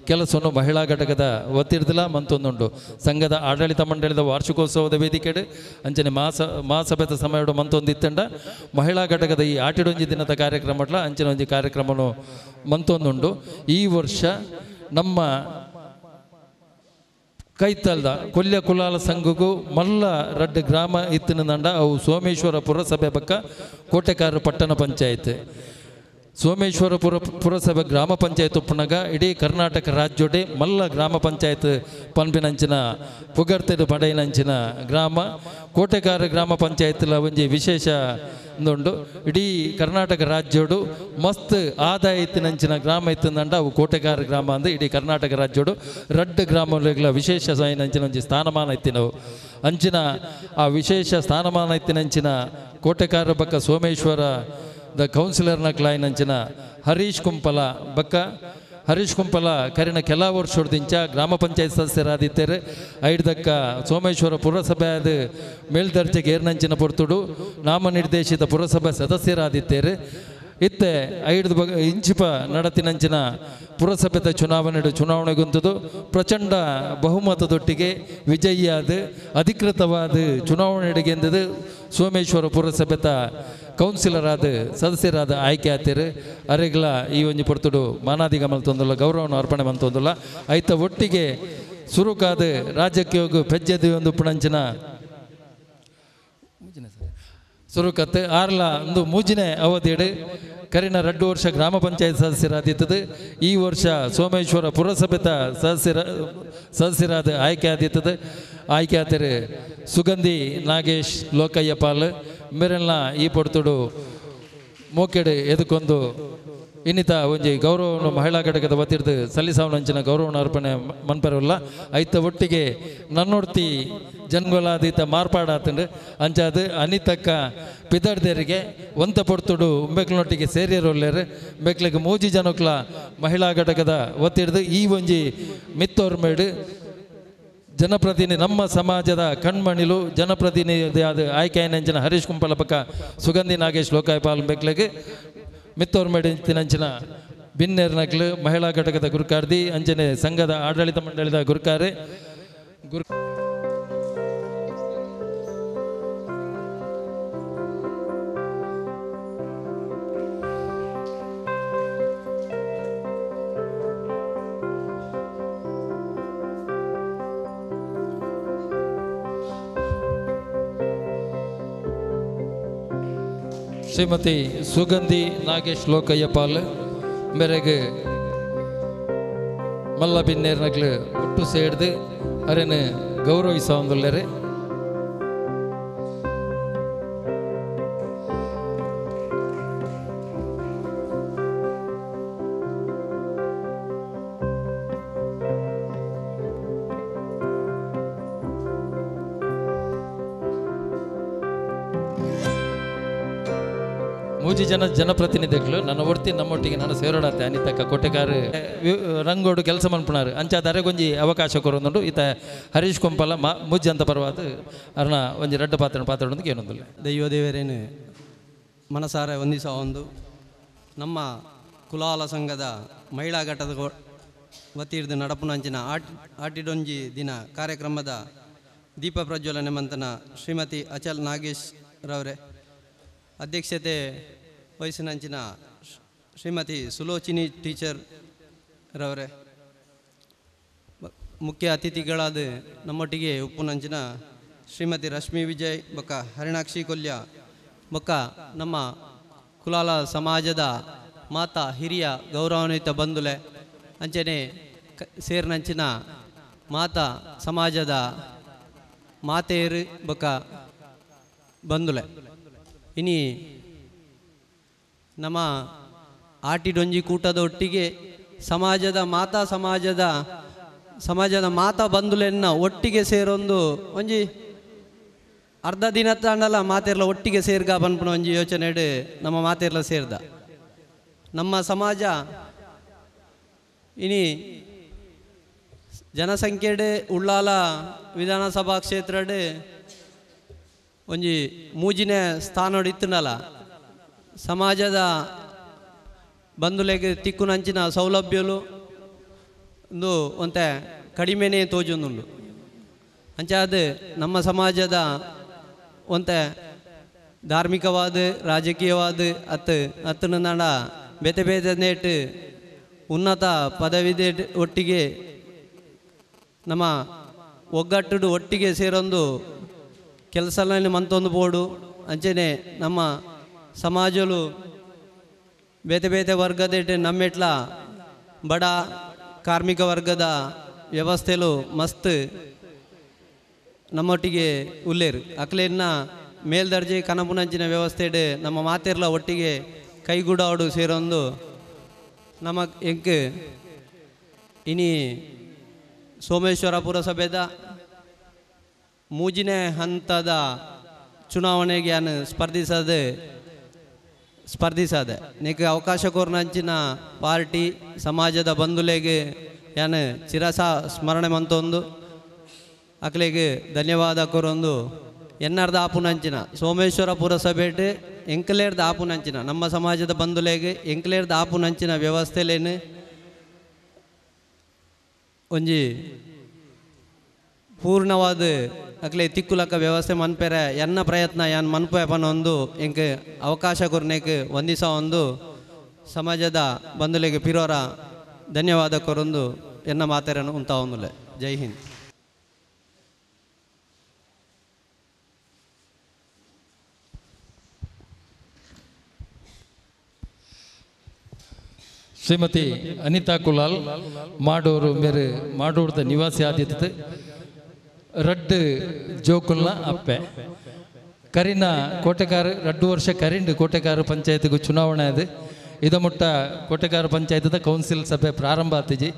ಕೆಲಸವನ್ನು ಮಹಿಳಾ ಘಟಕದ ಒತ್ತಿರ್ದಿಲ್ಲ ಮಂತೊಂದುಂಡು ಸಂಘದ ಆಡಳಿತ ಮಂಡಳಿದ ವಾರ್ಷಿಕೋತ್ಸವದ ವೇದಿಕೆಡ್ ಅಂಚನೆ ಮಾಸ ಮಹಾಸಭೆದ ಸಮಯಡು ಮಂತೊಂದಿತ್ತಂಡ ಮಹಿಳಾ ಘಟಕದ ಈ ಆಟಿಡೊಂಜಿ ದಿನದ ಕಾರ್ಯಕ್ರಮ ಅಂಚಿನ ಒಂಜಿ ಕಾರ್ಯಕ್ರಮನು ಮಂತೊಂದುಂಡು ಈ ವರ್ಷ ನಮ್ಮ ಕೈತಲ್ದ ಕೊಲ್ಯ ಕುಲಾಲ ಸಂಘಗೂ ಮಲ್ಲ ರಡ್ ಗ್ರಾಮ ಇತ್ತಿನ ದಂಡ ಅವು ಸೋಮೇಶ್ವರ ಪುರಸಭೆ ಪಕ್ಕ ಕೋಟೆಕಾರ ಪಟ್ಟಣ ಪಂಚಾಯತ್ ಸೋಮೇಶ್ವರ ಪುರ ಪುರಸಭೆ ಗ್ರಾಮ ಪಂಚಾಯತ್ ಉಪ್ಪುನಗ ಇಡೀ ಕರ್ನಾಟಕ ರಾಜ್ಯೋಡೆ ಮಲ್ಲ ಗ್ರಾಮ ಪಂಚಾಯತ್ ಪನ್ಪಿನಂಚಿನ ಪುಗರ್ತೆದು ಪಡೆಯನಂಚಿನ ಗ್ರಾಮ ಕೋಟೆಕಾರ ಗ್ರಾಮ ಪಂಚಾಯತ್ಲ ಒಂಜಿ ವಿಶೇಷ ಉಂದುಂಡು ಇಡೀ ಕರ್ನಾಟಕ ರಾಜ್ಯೋಡು ಮಸ್ತ್ ಆದಾಯ ಇತ್ತಿನಂಚಿನ ಗ್ರಾಮ ಇತ್ತಂದ ಅವು ಕೋಟೆಗಾರ ಗ್ರಾಮ ಅಂದ್ರೆ ಇಡೀ ಕರ್ನಾಟಕ ರಾಜ್ಯೋಡು ರಡ್ ಗ್ರಾಮ ವಿಶೇಷ ಸಾಯಿನಂಚಿನ ಒಂಜಿ ಸ್ಥಾನಮಾನ ಇತ್ತಿನವು ಅಂಚಿನ ಆ ವಿಶೇಷ ಸ್ಥಾನಮಾನ ಇತ್ತಿನಂಚಿನ ಕೋಟೆಕಾರ ಪಕ್ಕ ಸೋಮೇಶ್ವರ ದ ಕೌನ್ಸಿಲರ್ನ ಅಂಚಿನ ಹರೀಶ್ ಕುಂಪಲ ಬಕ್ಕ ಹರೀಶ್ ಕುಂಪಲ ಕರಿನ ಕೆಲ ವರ್ಷದಿಂಚ ಗ್ರಾಮ ಪಂಚಾಯತ್ ಸದಸ್ಯರಾದಿತ್ತೇರೆ ಐಡ್ದಕ್ಕ ಸೋಮೇಶ್ವರ ಪುರಸಭೆಯಾದ ಮೇಲ್ದರ್ಜೆಗೆ ಏರ್ನಂಚಿನ ಪೊರ್ತುಡು ನಾಮನಿರ್ದೇಶಿತ ಪುರಸಭೆ ಸದಸ್ಯರಾದಿತ್ತೇರೆ ಇತ್ತೆ ಐಡ್ದು ಇಂಚಿಪ ನಡತಿನಂಚಿನ ಪುರಸಭೆದ ಚುನಾವಣೆ ಚುನಾವಣೆಗೊಂತದು ಪ್ರಚಂಡ ಬಹುಮತದೊಟ್ಟಿಗೆ ವಿಜಯಿಯಾದ ಅಧಿಕೃತವಾದ ಚುನಾವಣೆಗೆ ಸೋಮೇಶ್ವರ ಪುರಸಭೆತ ಕೌನ್ಸಿಲರಾದ ಸದಸ್ಯರಾದ ಆಯ್ಕೆ ಆತೀರಿ ಅರೆಗ್ಲ ಈ ಒಂಜಿ ಪೊರ್ತುಡು ಮಾನಾದಿಗಮಲ್ ತೊಂದಲ್ಲ ಗೌರವನ ಅರ್ಪಣೆ ಬಂದು ಐತ ಒಟ್ಟಿಗೆ ಸುರುಕಾದ ರಾಜ್ಯಕ್ಕೆ ಹೋಗು ಪೆಜ್ಜೆದು ಒಂದು ಪುಣಂಚಿನ ಸುರುಕತ್ತೆ ಆರ್ಲ ಒಂದು ಮೂಜಿನೇ ಅವಧಿಯಡೆ ಕರಿನ ರಡ್ಡು ವರ್ಷ ಗ್ರಾಮ ಪಂಚಾಯತ್ ಸದಸ್ಯರಾದಿತ್ತದೆ ಈ ವರ್ಷ ಸೋಮೇಶ್ವರ ಪುರಸಭೆತ ಸದಸ್ಯರ ಸದಸ್ಯರಾದ ಆಯ್ಕೆ ಆದಿತ್ತದೆ ಆಯ್ಕೆ ಆತರೆ ಸುಗಂಧಿ ನಾಗೇಶ್ ಲೋಕಯ್ಯಪಾಲ್ ಮೇರೆಲ್ಲ ಈ ಪಡ್ತುಡು ಮೋಕೆಡೆ ಎದುಕೊಂದು ಇನ್ನಿತ ಒಂಜಿ ಗೌರವವನ್ನು ಮಹಿಳಾ ಘಟಕದ ವತಿರ್ದು ಸಲ್ಲಿಸಾವನಂಚಿನ ಗೌರವನ ಅರ್ಪಣೆ ಮನ್ಪರವಲ್ಲ ಐತ ಒಟ್ಟಿಗೆ ನನ್ನೊಡ್ತಿ ಮಾರ್ಪಾಡ ಮಾರ್ಪಾಡಾತಂಡು ಅಂಚಾದ ಅನಿತಕ್ಕ ಪಿದಡ್ದೇರಿಗೆ ಒಂತ ಪಡ್ತುಡು ಸೇರಿಯರು ಸೇರಿರೋಲ್ಲೇರು ಬೆಕ್ಲಿಗೆ ಮೂಜಿ ಜನಕ್ಲ ಮಹಿಳಾ ಘಟಕದ ಒತ್ತಿಡ್ದು ಈ ಒಂಜಿ ಮಿತ್ತೋರ್ಮೇಡು ಜನಪ್ರತಿನಿಧಿ ನಮ್ಮ ಸಮಾಜದ ಕಣ್ಮಣಿಲು ಆದ ಆಯ್ಕೆ ನಂಜನ ಹರೀಶ್ ಪಕ್ಕ ಸುಗಂಧಿ ನಾಗೇಶ್ ಲೋಕಾಯಪಾಲ್ ಬೆಕ್ಲೆಗೆ ಮಿತ್ತೋರ್ ಮೇಡಿನಂಚಿನ ಬಿನ್ನೇರ್ ಮಹಿಳಾ ಘಟಕದ ಗುರುಕಾರ್ದಿ ಅಂಜನೆ ಸಂಘದ ಆಡಳಿತ ಮಂಡಳಿದ ಗುರುಕಾರೆ ಗುರು ಶ್ರೀಮತಿ ಸುಗಂಧಿ ನಾಗೇಶ್ ಲೋಕಯ್ಯಪಾಲೆ ಗಳಿಗೆ ಮಲ್ಲ บิน ನೆರಕle ಒಟ್ಟು ಸೇರದೆ ಅರೇನೆ ಗೌರವಿ ಸಮೂಹಗಳರೇ ಜನ ಜನಪ್ರತಿನಿಧಿಗಳು ನನ್ನ ಒಡ್ತಿ ನಮ್ಮೊಟ್ಟಿಗೆ ನಾನು ಸೇರೋಣತೆ ಅನಿತಕ್ಕ ಕೊಟ್ಟೆಗಾರ ರಂಗೋಡು ಕೆಲಸ ಮನ್ಪುಣಾರು ಅಂಚ ದರೆಗೊಂಜಿ ಅವಕಾಶ ಕೊರೊಂದುಂಡು ಈತ ಹರೀಶ್ ಕೊಂಪಲ ಮಾ ಮುಜ್ಜ ಅಂತ ಅರ್ಣ ಒಂಜಿ ರಡ್ಡ ಪಾತ್ರ ಪಾತ್ರ ಏನೊಂದಿಲ್ಲ ದೈವ ದೇವರೇನು ಮನಸಾರೆ ಒಂದಿಸ ಒಂದು ನಮ್ಮ ಕುಲಾಲ ಸಂಘದ ಮಹಿಳಾ ಘಟದ ವತಿ ಹಿಡಿದು ನಡಪುನಂಚಿನ ಆಟ್ ಆಟಿಡೊಂಜಿ ದಿನ ಕಾರ್ಯಕ್ರಮದ ದೀಪ ಪ್ರಜ್ವಲನೆ ಮಂತನ ಶ್ರೀಮತಿ ಅಚಲ್ ನಾಗೇಶ್ ರವರೇ ಅಧ್ಯಕ್ಷತೆ ವಯಸ್ಸಿನಂಚಿನ ಶ್ರೀಮತಿ ಸುಲೋಚಿನಿ ಟೀಚರ್ ರವರೇ ಮುಖ್ಯ ಅತಿಥಿಗಳಾದ ನಮ್ಮೊಟ್ಟಿಗೆ ಉಪ್ಪುನಂಚಿನ ಶ್ರೀಮತಿ ರಶ್ಮಿ ವಿಜಯ್ ಬೊಕ್ಕ ಹರಿಣಾಕ್ಷಿ ಕೊಲ್ಯ ಬೊಕ್ಕ ನಮ್ಮ ಕುಲಾಲ ಸಮಾಜದ ಮಾತ ಹಿರಿಯ ಗೌರವಾನ್ವಿತ ಬಂಧುಲೆ ಅಂಚನೆ ಕ ಸೇರಿನಂಚಿನ ಮಾತಾ ಸಮಾಜದ ಮಾತೆಯರು ಬೊಕ್ಕ ಬಂಧುಲೆ ಇನಿ ನಮ್ಮ ಆಟಿಡೊಂಜಿ ಕೂಟದ ಒಟ್ಟಿಗೆ ಸಮಾಜದ ಮಾತಾ ಸಮಾಜದ ಸಮಾಜದ ಮಾತಾ ಬಂಧುಲೆನ್ನ ಒಟ್ಟಿಗೆ ಸೇರೊಂದು ಒಂಜಿ ಅರ್ಧ ದಿನ ತಾಂಡಲ್ಲ ಮಾತೆರ್ಲ ಒಟ್ಟಿಗೆ ಸೇರ್ಗ ಬಂದ್ಬಿಡ ಒಂಜಿ ಯೋಚನೆ ನಮ್ಮ ಮಾತೆರ್ಲ ಸೇರ್ದ ನಮ್ಮ ಸಮಾಜ ಇನಿ ಜನಸಂಖ್ಯೆಡೆ ಉಳ್ಳಾಲ ವಿಧಾನಸಭಾ ಕ್ಷೇತ್ರಡೆ ಒಂಜಿ ಮೂಜಿನ ಸ್ಥಾನ ಇತ್ತನಲ್ಲ ಸಮಾಜದ ಬಂಧುಲೆಗೆ ತಿಕ್ಕುನಂಚಿನ ಸೌಲಭ್ಯಲು ಒಂದು ಒಂತ ಕಡಿಮೆನೇ ತೋಜೊಂದುಂಡು ಅಂಚಾದ ನಮ್ಮ ಸಮಾಜದ ಒಂತ ಧಾರ್ಮಿಕವಾದ ರಾಜಕೀಯವಾದ ಅತ್ತ ಅತ್ತನ ನಾಡ ಬೇತೆ ಬೇತನೇಟು ಉನ್ನತ ಪದವಿದೆ ಒಟ್ಟಿಗೆ ನಮ್ಮ ಒಗ್ಗಟ್ಟು ಒಟ್ಟಿಗೆ ಸೇರೊಂದು ಕೆಲಸಲನ್ನು ಮಂತೊಂದು ಬೋಡು ಅಂಚೆನೆ ನಮ್ಮ ಸಮಾಜಲು ಬೇತೆ ವರ್ಗದ ನಮ್ಮೆಟ್ಲ ಬಡ ಕಾರ್ಮಿಕ ವರ್ಗದ ವ್ಯವಸ್ಥೆಲು ಮಸ್ತ್ ನಮ್ಮೊಟ್ಟಿಗೆ ಉಲ್ಲೇರು ಅಕ್ಲೇನ ಮೇಲ್ದರ್ಜೆ ಕನಪುನಂಚಿನ ವ್ಯವಸ್ಥೆಡೆ ನಮ್ಮ ಮಾತೆರ್ಲ ಒಟ್ಟಿಗೆ ಕೈಗೂಡಾಡು ಸೇರೊಂದು ನಮ್ಮ ಎಂಕ್ ಇನಿ ಸೋಮೇಶ್ವರ ಪುರಸಭೆದ ಮೂಜಿನೇ ಹಂತದ ಚುನಾವಣೆಗೆ ನಾನು ಸ್ಪರ್ಧಿಸದೆ ಸ್ಪರ್ಧಿಸಾದೆ ನೀಕೆ ಅವಕಾಶ ಕೋರ್ನಂಚಿನ ಪಾರ್ಟಿ ಸಮಾಜದ ಬಂಧುಲೆಗೆ ಏನು ಚಿರಸ ಸ್ಮರಣೆ ಮಂತೊಂದು ಅಕ್ಲೆಗೆ ಧನ್ಯವಾದ ಕೋರೊಂದು ಎನ್ನರ್ದ ಆಪುನಂಚಿನ ಸೋಮೇಶ್ವರ ಪುರಸಭೆಟೆ ಎಂಕ್ಲೇರ್ದ ಆಪುನಂಚಿನ ನಮ್ಮ ಸಮಾಜದ ಬಂಧುಲೆಗೆ ಎಂಕ್ಲೇರ್ದ ಆಪುನಂಚಿನ ವ್ಯವಸ್ಥೆಲೇನು ಒಂಜಿ ಪೂರ್ಣವಾದ ಅಕ್ಲೆ ತಿಕ್ಕುಲಕ್ಕ ವ್ಯವಸ್ಥೆ ಮನ್ಪೆರೆ ಎನ್ನ ಪ್ರಯತ್ನ ಯಾನ್ ಒಂದು ಇಂಕ್ ಅವಕಾಶ ಕೊರ್ನೇಕ್ ಒಂದಿಸ ಒಂದು ಸಮಾಜದ ಬಂಧುಲಿಗೆ ಪಿರೋರ ಧನ್ಯವಾದ ಕೊರೊಂದು ಎನ್ನ ಮಾತೆರನ್ನು ಉಂತ ಒಂದುಲೆ ಜೈ ಹಿಂದ್ ಶ್ರೀಮತಿ ಅನಿತಾ ಕುಲಾಲ್ ಮಾಡೂರು ಮೇರೆ ಮಾಡೂರ್ದ ನಿವಾಸಿ ಆದಿತ್ತು ರಡ್ಡು ಜೋಕುಲ್ನ ಅಪ್ಪೆ ಕರಿನ ಕೋಟೆಗಾರ ರಡ್ಡು ವರ್ಷ ಕರಿಂಡು ಕೋಟೆಕಾರ ಪಂಚಾಯತ್ಗೂ ಚುನಾವಣೆ ಅದು ಇದ ಮುಟ್ಟ ಕೋಟೆಕಾರ ಕೌನ್ಸಿಲ್ ಸಭೆ ಪ್ರಾರಂಭ ಆತಿಜಿ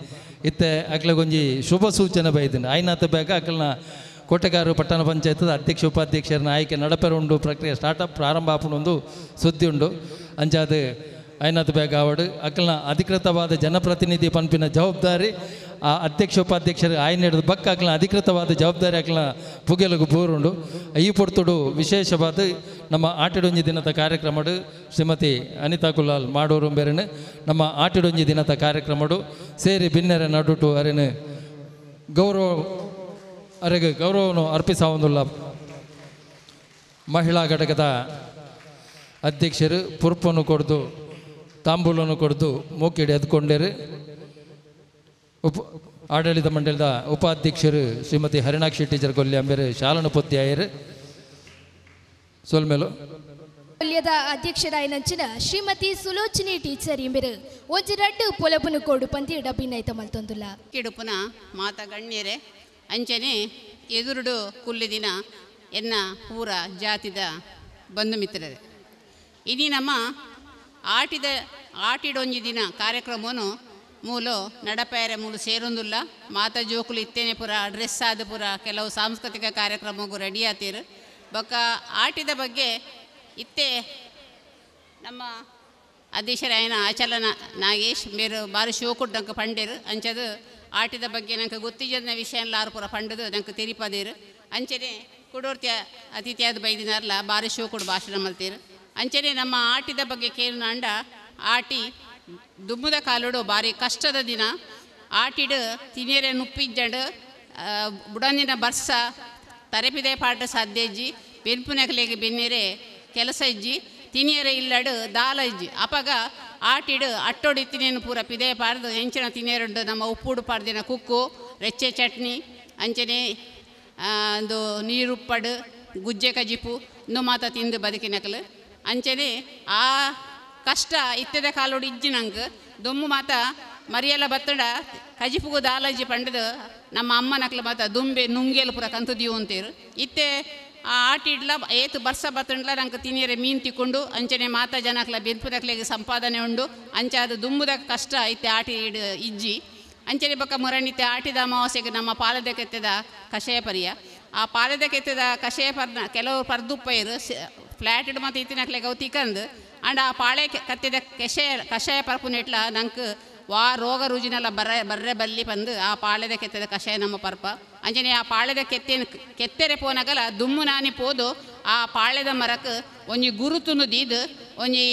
ಇತ್ತೆ ಅಕ್ಲಗೊಂಜಿ ಶುಭ ಸೂಚನೆ ಬೈದಿನ ಆಯ್ನಾಥ ಬೇಕ ಅಕ್ಲನ ಕೋಟೆಗಾರು ಪಟ್ಟಣ ಪಂಚಾಯತದ ಅಧ್ಯಕ್ಷ ಉಪಾಧ್ಯಕ್ಷರನ್ನ ಆಯ್ಕೆ ನಡಪೆರ ಉಂಡು ಪ್ರಕ್ರಿಯೆ ಸ್ಟಾರ್ಟಪ್ ಪ್ರಾರಂಭ ಆಪುಂಡು ಒಂದು ಸುದ್ದಿ ಉಂಡು ಅಂಚಾದ ಐನಾಥ್ ಬೇಗ ಅವಡು ಅಧಿಕೃತವಾದ ಜನಪ್ರತಿನಿಧಿ ಪಂಪಿನ ಜವಾಬ್ದಾರಿ ಆ ಅಧ್ಯಕ್ಷ ಉಪಾಧ್ಯಕ್ಷರಿಗೆ ಆಯ್ನ ಹಿಡಿದು ಬಕ್ಕ ಅಕ್ಲ ಅಧಿಕೃತವಾದ ಜವಾಬ್ದಾರಿ ಅಕ್ಲ ಪುಗೆಲಗು ಬೂರುಂಡು ಈ ಪೊರ್ತುಡು ವಿಶೇಷವಾದ ನಮ್ಮ ಆಟಿಡೊಂಜಿ ದಿನದ ಕಾರ್ಯಕ್ರಮಡು ಶ್ರೀಮತಿ ಅನಿತಾ ಕುಲಾಲ್ ಮಾಡೋರು ಬೇರೆನು ನಮ್ಮ ಆಟಿಡೊಂಜಿ ದಿನದ ಕಾರ್ಯಕ್ರಮಡು ಸೇರಿ ಭಿನ್ನರೆ ನಡುಟು ಅರೆನೆ ಗೌರವ ಅರೆಗೆ ಗೌರವನು ಅರ್ಪಿಸಲ್ಲ ಮಹಿಳಾ ಘಟಕದ ಅಧ್ಯಕ್ಷರು ಪುರ್ಪನ್ನು ಕೊಡ್ದು ತಾಂಬೂಲನ್ನು ಕೊಡ್ದು ಮೂಕಿಡಿ ಎದ್ಕೊಂಡೇರಿ ಉಪ ಆಡಳಿತ ಮಂಡಲದ ಉಪಾಧ್ಯಕ್ಷರು ಶ್ರೀಮತಿ ಹರಿಣಾಕ್ಷಿ ಟೀಚರ್ ಕೊಲ್ಲಿ ಅಂಬೇರು ಶಾಲನ ಪುತ್ತಿಯಾಯರು ಸೊಲ್ಮೇಲು ಮೌಲ್ಯದ ಅಧ್ಯಕ್ಷರಾಯ ನಂಚಿನ ಶ್ರೀಮತಿ ಸುಲೋಚನಿ ಟೀಚರ್ ಇಂಬಿರು ಒಂಜಿ ರಡ್ಡು ಪೊಲಪುನು ಕೊಡು ಪಂತಿ ಡಬ್ಬಿನೈತ ಮಲ್ತೊಂದುಲ್ಲ ಕಿಡುಪುನ ಮಾತ ಗಣ್ಯರೆ ಅಂಚನೆ ಎದುರುಡು ಕುಲ್ಲಿದಿನ ದಿನ ಎನ್ನ ಪೂರ ಜಾತಿದ ಬಂಧು ಮಿತ್ರರೆ ಇಡೀ ನಮ್ಮ ಆಟಿದ ಆಟಿಡೊಂಜಿ ದಿನ ಕಾರ್ಯಕ್ರಮವನ್ನು ಮೂಲು ನಡಪೆರೆ ಮೂಲು ಸೇರೊಂದುಲ್ಲ ಮಾತ ಜೋಕುಲು ಇತ್ತೇನೆ ಪುರ ಡ್ರೆಸ್ ಆದ ಪುರ ಕೆಲವು ಸಾಂಸ್ಕೃತಿಕ ಕಾರ್ಯಕ್ರಮಗೂ ರೆಡಿ ಆತೀರು ಬೊಕ್ಕ ಆಟಿದ ಬಗ್ಗೆ ಇತ್ತೆ ನಮ್ಮ ಅಧ್ಯಕ್ಷರಾಯನ ಆಚಲನ ನಾಗೇಶ್ ಮೇರು ಬಾರಿ ಶಿವಕುಡ್ ನಂಗೆ ಪಂಡೇರು ಅಂಚದು ಆಟಿದ ಬಗ್ಗೆ ನಂಗೆ ಗೊತ್ತಿಜದ ವಿಷಯ ಎಲ್ಲ ಪೂರ ಪಂಡದು ನಂಗೆ ತಿರಿಪದೇರು ಅಂಚನೆ ಕುಡೋರ್ತಿಯ ಅತಿಥಿಯಾದ ಬೈದಿನಾರ್ಲ ಬಾರಿ ಶೋಕುಡ್ ಭಾಷಣ ಮಲ್ತೀರು ಅಂಚನೆ ನಮ್ಮ ಆಟಿದ ಬಗ್ಗೆ ನಂಡ ಆಟಿ ದುಮ್ಮದ ಕಾಲುಡು ಬಾರಿ ಕಷ್ಟದ ದಿನ ಆಟಿಡು ತಿನೇರೆ ನುಪ್ಪಿಜ್ಜಂಡು ಬುಡಂದಿನ ಬರ್ಸ ತರೆಪಿದೆ ಪಾಟ ಸಾಧ್ಯಜ್ಜಿ ನಗಲೆಗೆ ಬೆನ್ನೆರೆ ಕೆಲಸ ಇಜ್ಜಿ ತಿನಿಯರೆ ಇಲ್ಲಡು ದಾಲ ಇಜ್ಜಿ ಅಪಗ ಆಟಿಡು ಅಟ್ಟೋಡಿ ತಿನೇನು ಪೂರ ಪಿದೆ ಪಾಡ್ದು ಹೆಂಚಿನ ತಿನಿಯರುಂಡು ನಮ್ಮ ಉಪ್ಪುಡು ಪಾಡ್ದಿನ ಕುಕ್ಕು ರೆಚ್ಚೆ ಚಟ್ನಿ ಅಂಚನೆ ಒಂದು ನೀರುಪ್ಪಡು ಗುಜ್ಜೆ ಕಜಿಪು ಇನ್ನು ಮಾತ ತಿಂದು ಬದುಕಿನಕಲು ಅಂಚನೆ ಆ ಕಷ್ಟ ಇತ್ತದ ಕಾಲೋಡು ನಂಗೆ ದುಮ್ಮು ಮಾತ ಮರಿಯಲ್ಲ ಬತ್ತಡ ಕಜಿಪುಗು ದಾಲಜಿ ಪಂಡದ ನಮ್ಮ ಅಮ್ಮನಕ್ಲ ಮಾತ ದುಂಬೆ ನುಂಗೇಲು ಪುರ ಕಂತದೀವು ಅಂತೀರು ಇತ್ತೆ ಆ ಆಟ ಇಡ್ಲ ಏತು ಬರ್ಸ ಬತ್ತಂಡ್ಲ ನಂಗೆ ತಿನ್ನಿಯರೆ ಮೀನು ತಿಕ್ಕೊಂಡು ಅಂಚನೆ ಮಾತಾ ಜನಕ್ಲ ಬೆದ್ಪುದಕ್ಲೆಗೆ ಸಂಪಾದನೆ ಉಂಡು ಅಂಚೆ ಅದು ದುಂಬುದ ಕಷ್ಟ ಇತ್ತೆ ಆಟ ಇಡ್ ಇಜ್ಜಿ ಅಂಚನೆ ಬಕ್ಕ ಮುರಣಿತ್ತೆ ಆಟಿದ ಅಮಾವಾಸ್ಯೆಗೆ ನಮ್ಮ ಪಾಲದ ಕೆತ್ತದ ಕಷಾಯ ಪರಿಯ ಆ ಪಾದದ ಕೆತ್ತದ ಕಷಾಯ ಪರ್ನ ಕೆಲವು ಫ್ಲ್ಯಾಟ್ ಇಡ್ ಮತ್ತು ಇತ್ತಿನಕ್ಲೆ ಗೌತಿಕಂದು ಅಂಡ್ ಆ ಪಾಳೆ ಕತ್ತಿದ ಕೆಷಯ ಕಷಾಯ ಪರ್ಪುನೆಟ್ಲ ನಂಗೆ ವಾ ರೋಗ ರುಜಿನೆಲ್ಲ ಬರ ಬರ್ರೆ ಬಲ್ಲಿ ಬಂದು ಆ ಪಾಳೆದ ಕೆತ್ತದ ಕಷಾಯ ನಮ್ಮ ಪರ್ಪ ಅಂಜನೆ ಆ ಪಾಳೆದ ಕೆತ್ತೆನ ಕೆತ್ತೆರೆ ಪೋನಗಲ ದುಮ್ಮು ನಾನಿ ಪೋದು ಆ ಪಾಳೆದ ಮರಕ್ಕೆ ಒಂಜಿ ಗುರುತುನು ದೀದು ಒಂಜಿ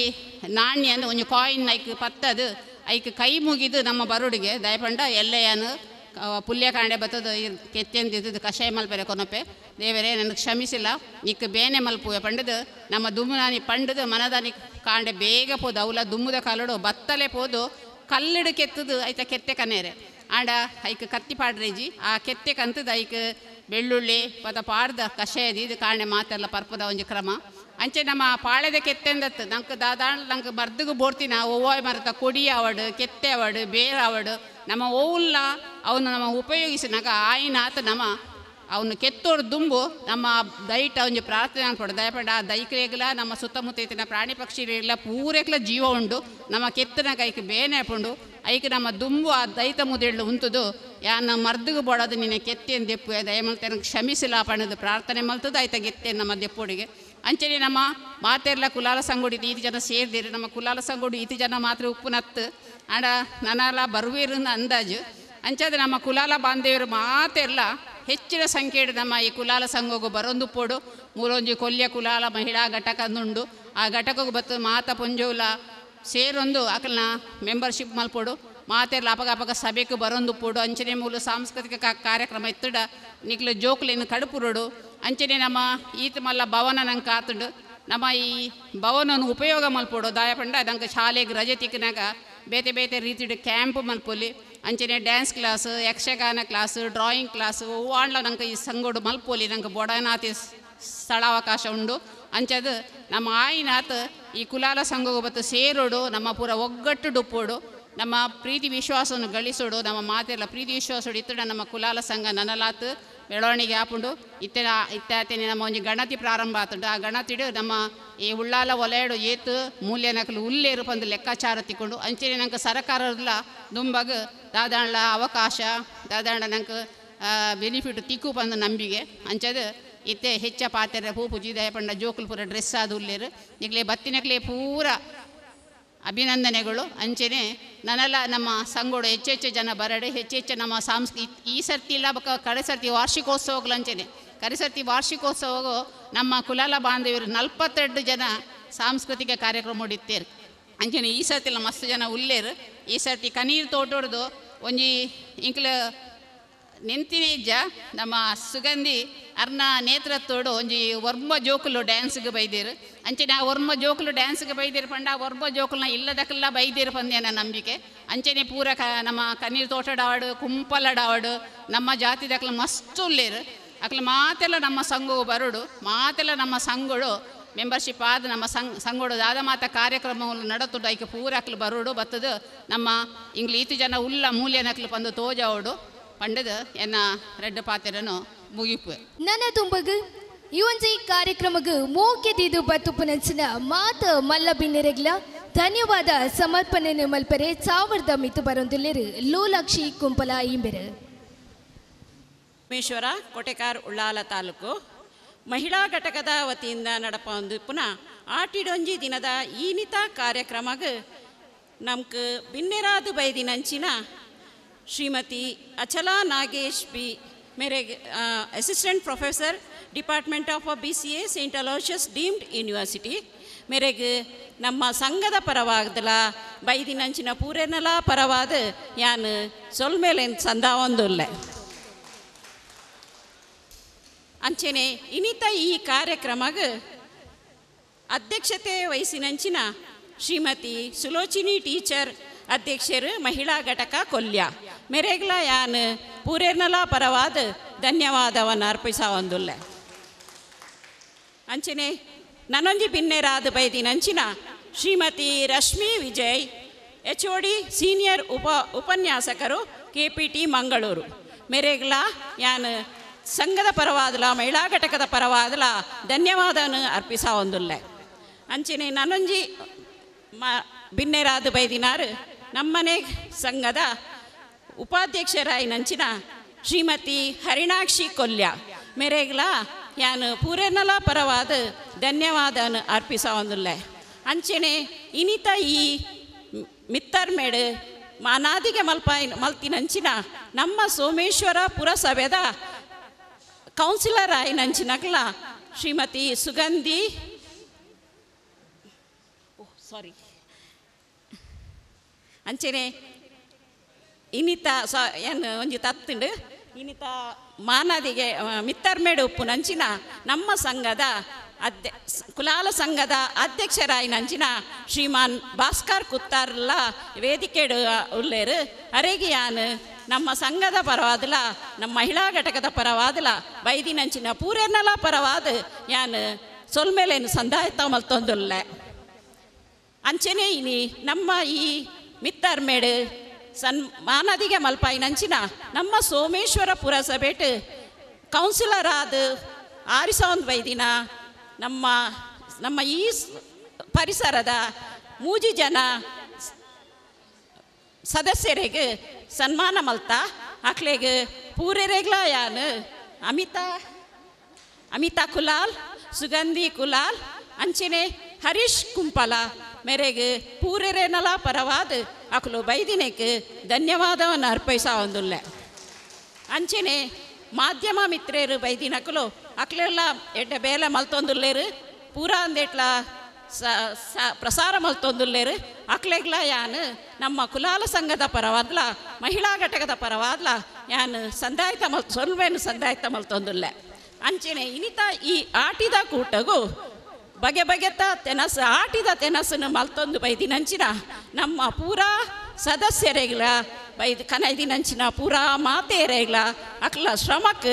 ನಾಣ್ಯನ್ ಒಂಜಿ ಕಾಯಿನ್ ಐಕ್ ಪತ್ತದು ಐಕ್ ಕೈ ಮುಗಿದು ನಮ್ಮ ಬರುಡಿಗೆ ದಯಪಂಡ ಎಲ್ಲೆಯನ್ನು ಪುಲ್ಯಕಾಂಡೆ ಬತ್ತದ ಕೆತ್ತೆಂದಿದ್ದು ಕಷಾಯ ಮಲ್ಪರೆ ಕೊನಪೆ ದೇವರೇ ನನಗೆ ಕ್ಷಮಿಸಿಲ್ಲ ನಿಕ್ ಬೇನೆ ಮಲ್ಪುವೆ ಪಂಡದು ನಮ್ಮ ದುಮ್ಮುನಾನಿ ಪಂಡದು ಮನದಾನಿ ಕಾಂಡೆ ಬೇಗ ಪೋದು ಅವಲ ದುಮ್ಮುದ ಕಲ್ಲಡು ಬತ್ತಲೆ ಪೋದು ಕಲ್ಲಡು ಕೆತ್ತದು ಐತ ಕೆತ್ತೆ ಕನೇರೆ ಆಂಡ ಐಕ್ ಕತ್ತಿ ಪಾಡ್ರೇಜಿ ಆ ಕೆತ್ತೆ ಕಂತದ ಐಕ್ ಬೆಳ್ಳುಳ್ಳಿ ಪದ ಪಾಡ್ದ ಕಷಾಯದಿ ಇದು ಕಾಣೆ ಮಾತೆಲ್ಲ ಪರ್ಪದ ಒಂಜಿ ಕ್ರಮ ಅಂಚೆ ನಮ್ಮ ಪಾಳೆದ ಕೆತ್ತೆಂದತ್ತು ನಂಗೆ ದಾದಾಂಡ್ ನಂಗೆ ಬರ್ದಗು ಬೋರ್ತಿನ ಓವಾಯ್ ಮರ್ತ ಕೊಡಿ ಅವಡು ಕೆತ್ತೆ ಅವಡು ಬೇರೆ ಅವಡು ನಮ್ಮ ಓವುಲ್ಲ ಅವನು ನಮ್ಮ ಉಪಯೋಗಿಸಿನಾಗ ಆಯಿನಾತ ನಮ್ಮ ಅವನು ಕೆತ್ತೋರು ದುಂಬು ನಮ್ಮ ದೈಟ್ ಅವನಿಗೆ ಪ್ರಾರ್ಥನೆ ಅನ್ಕೊಡು ದಯಪಡ ಆ ದೈಕ್ರೇಗ್ಲ ನಮ್ಮ ಸುತ್ತಮುತ್ತ ಇತ್ತಿನ ಪ್ರಾಣಿ ಪಕ್ಷಿಗಳಿಗೆಲ್ಲ ಪೂರೆಕ್ಲ ಜೀವ ಉಂಡು ನಮ್ಮ ಕೆತ್ತನಾಗ ಐಕೆ ಬೇನೆ ಹಾಕೊಂಡು ಐಕೆ ನಮ್ಮ ದುಂಬು ಆ ದೈತ ಮುದಿಳು ಉಂತುದು ಯಾ ನಮ್ಮ ಮರ್ದಿಗೆ ಬೋಡೋದು ನಿನ್ನ ಕೆತ್ತೇನು ದೆಪ್ಪು ದಯಮಲ್ತೇನೆ ಕ್ಷಮಿಸಿಲ್ಲ ಪಣದು ಪ್ರಾರ್ಥನೆ ಮಲ್ತದ ಆಯ್ತ ಗೆತ್ತೆ ನಮ್ಮ ದೆಪ್ಪುಡಿಗೆ ಅಂಚನೆ ನಮ್ಮ ಮಾತೆರ್ಲ ಕುಲಾಲ ಸಂಗೋಡಿ ಈತಿ ಜನ ಸೇರಿದಿರಿ ನಮ್ಮ ಕುಲಾಲ ಸಂಗುಡಿ ಈತಿ ಜನ ಮಾತ್ರ ಉಪ್ಪು ನತ್ತು ಆಡ ನನ್ನ ಬರುವೇರು ಅಂದಾಜು ಅಂಚಾದ ನಮ್ಮ ಕುಲಾಲ ಬಾಂಧವರು ಮಾತೆಲ್ಲ ಹೆಚ್ಚಿನ ಸಂಖ್ಯೆಡ್ ನಮ್ಮ ಈ ಕುಲಾಲ ಸಂಘಕ್ಕೆ ಬರೊಂದು ಪೋಡು ಮೂರೊಂಜಿ ಕೊಲ್ಯ ಕುಲಾಲ ಮಹಿಳಾ ಅಂದುಂಡು ಆ ಘಟಕಕ್ಕೆ ಬತ್ತ ಮಾತ ಪುಂಜೋಲ ಸೇರೊಂದು ಅಕಲ್ನ ಮೆಂಬರ್ಶಿಪ್ ಮಲ್ಪೋಡು ಮಾತೆಲ್ಲ ಅಪಗ ಅಪಗ ಸಭೆಗೆ ಬರೊಂದು ಪೋಡು ಅಂಚನೆ ಮೂಲ ಸಾಂಸ್ಕೃತಿಕ ಕಾರ್ಯಕ್ರಮ ಇತ್ತಡ ನಿಕ್ಲು ಜೋಕ್ಲಿನ ಕಡುಪುರುಡು ಅಂಚನೆ ನಮ್ಮ ಈತ ಮಲ್ಲ ಭವನ ನಂಗೆ ಕಾತುಂಡು ನಮ್ಮ ಈ ಭವನನ್ನು ಉಪಯೋಗ ಮಲ್ಪೋಡು ದಾಯಪಂಡ ಅದಂಗೆ ಶಾಲೆಗೆ ರಜೆ ತಿಕ್ಕಿನಾಗ ಬೇತೆ ಬೇತೆ ರೀತಿಯ ಕ್ಯಾಂಪ್ ಮಲ್ಪೊಲಿ ಅಂಚನೆ dance class Yakshagana class drawing class ವಾಂಡ್ಲ ನಂಗೆ ಈ ಸಂಗೋಡು ಮಲ್ಪೋಲಿ ನಂಗೆ ಬೊಡನಾತಿ ಸ್ಥಳಾವಕಾಶ ಉಂಡು ಅಂಚದು ನಮ್ಮ ಆಯಿನಾತ್ ಈ ಕುಲಾಲ ಸಂಘವು ಬತ್ತು ಸೇರೋಡು ನಮ್ಮ ಪೂರ ಒಗ್ಗಟ್ಟು ಡುಪ್ಪೋಡು ನಮ್ಮ ಪ್ರೀತಿ ವಿಶ್ವಾಸವನ್ನು ಗಳಿಸೋಡು ನಮ್ಮ ಮಾತೆಲ್ಲ ಪ್ರೀತಿ ವಿಶ್ವಾಸ ಇತ್ತು ನಮ್ಮ ಕುಲಾಲ ಸಂಘ ನನಲಾತು ಬೆಳವಣಿಗೆ ಆಪುಂಡು ಇತ್ತೆ ಇತ್ತೆ ನಮ್ಮ ಒಂಜಿ ಗಣತಿ ಪ್ರಾರಂಭ ಆತುಂಡು ಆ ಗಣತಿಡು ನಮ್ಮ ಈ ಉಳ್ಳಾಲ ಒಲೆಯಡು ಏತು ಮೂಲ್ಯ ನಕಲು ಉಲ್ಲೇರು ಪಂದು ಲೆಕ್ಕಾಚಾರ ತಿಕ್ಕೊಂಡು ಅಂಚಿನ ನಂಗೆ ಸರಕಾರದ ದುಂಬಗ್ ದಾದಾಂಡ್ಲ ಅವಕಾಶ ದಾದಾಂಡ ನಂಗೆ ಬೆನಿಫಿಟ್ ತಿಕ್ಕು ಪಂದು ನಂಬಿಗೆ ಅಂಚದು ಇತ್ತೆ ಹೆಚ್ಚ ಪಾತ್ರೆ ಹೂ ಪೂಜಿದಾಯ ಪಂಡ ಜೋಕುಲ್ ಪೂರ ಡ್ರೆಸ್ ಆದ ಉಲ್ಲೇರು ಈಗಲೇ ಬತ್ತಿನಕ್ಲೆ ಪೂರ ಅಭಿನಂದನೆಗಳು ಅಂಚೆನೆ ನನ್ನೆಲ್ಲ ನಮ್ಮ ಸಂಗೋಡು ಹೆಚ್ಚೆಚ್ಚು ಜನ ಬರಡೆ ಹೆಚ್ಚೆಚ್ಚು ನಮ್ಮ ಸಾಂಸ್ಕೃತಿ ಈ ಸರ್ತಿ ಇಲ್ಲ ಕಡೆ ಸರ್ತಿ ವಾರ್ಷಿಕೋತ್ಸವಗಳು ಅಂಚೆನೆ ಕಡೆ ಸರ್ತಿ ವಾರ್ಷಿಕೋತ್ಸವ ನಮ್ಮ ಕುಲಾಲ ಬಾಂಧವ್ಯರು ನಲ್ವತ್ತೆರಡು ಜನ ಸಾಂಸ್ಕೃತಿಕ ಕಾರ್ಯಕ್ರಮ ಹೊಡಿತೇರು ಅಂಚೆನೆ ಈ ಸರ್ತಿಲ್ಲ ಮಸ್ತ್ ಜನ ಉಲ್ಲೇರು ಈ ಸರ್ತಿ ಕನೀರು ತೋಟೊಡ್ದು ಒಂಜಿ ಇಂಕ್ಲ ನೆಂತಿನೀಜ ನಮ್ಮ ಸುಗಂಧಿ ಅರ್ನ ತೋಡು ಒಂಜಿ ವರ್ಮ ಜೋಕುಲು ಡ್ಯಾನ್ಸ್ಗೆ ಬೈದಿರು ಅಂಚನೆ ಆ ವರ್ಮ ಜೋಕುಲು ಡ್ಯಾನ್ಸ್ಗೆ ಬೈದಿರು ಪಂಡ ಆ ವರ್ಮ ಜೋಕುಲ್ನ ಇಲ್ಲದಕ್ಕೆಲ್ಲ ಬೈದೀರು ಪಂದೇನ ನಂಬಿಕೆ ಅಂಚನೆ ಪೂರ ಕ ನಮ್ಮ ಕಣ್ಣೀರು ತೋಟಡಾವಡು ಕುಂಪಲಡಾವಡು ನಮ್ಮ ಜಾತಿ ದಕ್ಕಲು ಮಸ್ತ್ ಉಳ್ಳೇರು ಅಕ್ಲ ಮಾತೆಲ್ಲ ನಮ್ಮ ಸಂಘ ಬರುಡು ಮಾತೆಲ್ಲ ನಮ್ಮ ಸಂಘಗಳು ಮೆಂಬರ್ಶಿಪ್ ಆದ ನಮ್ಮ ಸಂಘ ಸಂಘಡು ದಾದ ಮಾತ ಕಾರ್ಯಕ್ರಮಗಳು ನಡತುಡು ಐಕೆ ಪೂರ ಅಕ್ಲು ಬರುಡು ಬತ್ತದು ನಮ್ಮ ಇಂಗ್ಲ ಜನ ಉಲ್ಲ ಮೂಲ್ಯನಕ್ಲು ಬಂದು ತೋಜಾವುಡು ಪಂಡದ ಎನ್ನ ರೆಡ್ಡ ಪಾತ್ರೆನು ಮುಗಿಪು ನನ್ನ ತುಂಬಗು ಈ ಒಂಜಿ ಕಾರ್ಯಕ್ರಮಗ ಮೋಕೆ ದೀದು ಬತ್ತುಪುನಂಚಿನ ಮಾತ ಮಲ್ಲ ಬಿನ್ನೆರೆಗ್ಲ ಧನ್ಯವಾದ ಸಮರ್ಪಣೆ ಮಲ್ಪರೆ ಸಾವಿರದ ಮಿತು ಬರೊಂದಿಲ್ಲಿರು ಲೋಲಾಕ್ಷಿ ಕುಂಪಲ ಇಂಬೆರು ಮೇಶ್ವರ ಕೋಟೆಕಾರ ಉಳ್ಳಾಲ ತಾಲೂಕು ಮಹಿಳಾ ಘಟಕದ ವತಿಯಿಂದ ನಡಪ ಒಂದು ಪುನಃ ಆಟಿಡೊಂಜಿ ದಿನದ ಈನಿತ ಕಾರ್ಯಕ್ರಮಗ ನಮ್ಗೆ ಬಿನ್ನೆರಾದು ಬೈದಿನಂಚಿನ ಶ್ರೀಮತಿ ಅಚಲಾ ನಾಗೇಶ್ ಪಿ ಮೇರೆಗೆ assistant professor department of B C A Saint Aloysius Deemed University ಮೇರೆಗೆ ನಮ್ಮ ಸಂಘದ ಪರವಾಗದಲ ಬೈದಿನಂಚಿನ ಪೂರೆನಲ ಪರವಾದ ಯಾನು ಸೊಲ್ಮೇಲೆ ಸಂದ ಒಂದುಲ್ಲೆ ಅಂಚೆನೆ ಇನ್ನಿತ ಈ ಕಾರ್ಯಕ್ರಮಗ ಅಧ್ಯಕ್ಷತೆ ವಹಿಸಿನಂಚಿನ ಶ್ರೀಮತಿ ಸುಲೋಚಿನಿ ಟೀಚರ್ ಅಧ್ಯಕ್ಷರು ಮಹಿಳಾ ಘಟಕ ಕೊಲ್ಯ ಮೆರೆಗ್ಲ ಯಾನ್ ಪೂರೇರ್ನಲ ಪರವಾದ ಧನ್ಯವಾದವನ್ನು ಅರ್ಪಿಸ ಒಂದುಲ್ಲೆ ಅಂಚನೆ ನನೊಂಜಿ ಪಿನ್ನೆರಾದ ಬೈದಿನ ಅಂಚಿನ Shrimati Rashmi Vijay H O D senior ಉಪ ಉಪನ್ಯಾಸಕರು ಕೆ ಪಿ ಟಿ ಮಂಗಳೂರು ಮೆರೆಗ್ಲ ಯಾನ್ ಸಂಘದ ಪರವಾದಲ ಮಹಿಳಾ ಘಟಕದ ಪರವಾದಲ ಧನ್ಯವಾದನ ಅರ್ಪಿಸ ಒಂದುಲ್ಲೆ ಅಂಚನೆ ನನೊಂಜಿ ಮ ಬಿನ್ನೆರಾದ ಬೈದಿನಾರು ನಮ್ಮನೆ ಸಂಘದ ಉಪಾಧ್ಯಕ್ಷರಾಯಿ ನಂಚಿನ ಶ್ರೀಮತಿ ಹರಿಣಾಕ್ಷಿ ಕೊಲ್ಯ ಮೇರೆಗ್ಲ ಯಾನು ಪೂರೆನಲ ಪರವಾದ ಧನ್ಯವಾದ ಅರ್ಪಿಸವನ್ನುಲ್ಲೆ ಅಂಚನೆ ಇನಿತ ಈ ಮಿತ್ತರ್ ಮೇಡ ಮಾನಾದಿಗೆ ಮಲ್ಪ ಮಲ್ತಿನಂಚಿನ ನಮ್ಮ ಸೋಮೇಶ್ವರ ಪುರಸಭೆದ ಕೌನ್ಸಿಲರ್ ಆಯ್ ನಂಚಿನಗ್ಲ ಶ್ರೀಮತಿ ಸುಗಂಧಿ ಸಾರಿ ಅಂಚನೆ ಇನಿತ ಸ ಏನು ಒಂಜಿ ಹತ್ತುಂಡು ಇನ್ನಿತ ಮಾನದಿಗೆ ಮಿತ್ತರ್ಮೇಡು ಉಪ್ಪು ನಂಚಿನ ನಮ್ಮ ಸಂಘದ ಅಧ್ಯ ಕುಲಾಲ ಸಂಘದ ಅಧ್ಯಕ್ಷರಾಯಿ ನಂಚಿನ ಶ್ರೀಮಾನ್ ಭಾಸ್ಕರ್ ಕುತ್ತಾರ್ಲ ವೇದಿಕೆಡು ಉಳ್ಳೇರು ಅರೆಗಿಯಾನ್ ನಮ್ಮ ಸಂಘದ ಪರವಾದಲ ನಮ್ಮ ಮಹಿಳಾ ಘಟಕದ ಪರವಾದಲ ನಂಚಿನ ಪೂರನಲ ಪರವಾದ ಯಾನು ಸೊಲ್ಮೇಲೇನು ಸಂದಾಯತ ಮಲ್ತೊಂದುಲ್ಲ ಅಂಚನೇ ಇನಿ ನಮ್ಮ ಈ ಮಿತ್ತರ್ಮೇಡು ಸನ್ಮಾನದಿಗೆ ಮಲ್ಪಾಯಿ ನಂಚಿನ ನಮ್ಮ ಸೋಮೇಶ್ವರ ಪುರಸಭೆಟ್ ಕೌನ್ಸಿಲರ್ ಆದ ವೈದಿನ ನಮ್ಮ ನಮ್ಮ ಈ ಪರಿಸರದ ಮೂಜಿ ಜನ ಸದಸ್ಯರಿಗೆ ಸನ್ಮಾನ ಮಲ್ತ ಅಕ್ಲೆಗೆ ಪೂರೆರೆಗ್ಲ ಯಾನು ಅಮಿತಾ ಅಮಿತಾ ಕುಲಾಲ್ ಸುಗಂಧಿ ಕುಲಾಲ್ ಅಂಚಿನೇ ಹರೀಶ್ ಕುಂಪಲ ಮೆರೆಗೆ ಪೂರೆರೇನಲ ಪರವಾದ ಅಕಲು ಬೈದಿನೆಗೆ ಧನ್ಯವಾದವನ್ನು ಅರ್ಪೈಸಾ ಒಂದುಲ್ಲ ಅಂಚನೆ ಮಾಧ್ಯಮ ಮಿತ್ರೇರು ಬೈದಿನಕಲು ಅಕ್ಲೆಲ್ಲ ಎಡ್ಡೆ ಬೇಲೆ ಮಲ್ತೊಂದುಲ್ಲೇರು ಪೂರ ಅಂದೆಟ್ಲ ಸ ಪ್ರಸಾರ ಮಲ್ತೊಂದುಲ್ಲೇರು ಅಕ್ಲೆಗ್ಲ ಯಾನು ನಮ್ಮ ಕುಲಾಲ ಸಂಘದ ಪರವಾದ್ಲ ಮಹಿಳಾ ಘಟಕದ ಪರವಾದ್ಲ ಯಾನು ಸಂದಾಯಿತ ಮಲ್ ಸೊಲ್ವೇನು ಸಂದಾಯಿತ ಮಲ್ತೊಂದುಲ್ಲೆ ಅಂಚನೆ ಇನಿತ ಈ ಆಟಿದ ಕೂಟಗೂ ಬಗೆ ಬಗೆತ ತೆನಸ ಆಟಿದ ತೆನಸನ್ನು ಮಲ್ತೊಂದು ಬೈದಿ ನಮ್ಮ ಪೂರಾ ಸದಸ್ಯರೆಗ್ಲ ಬೈದು ಕನೈದಿ ನಂಚಿನ ಪೂರಾ ಮಾತೆಯರೆಗ್ಲ ಅಕ್ಲ ಶ್ರಮಕ್ಕೆ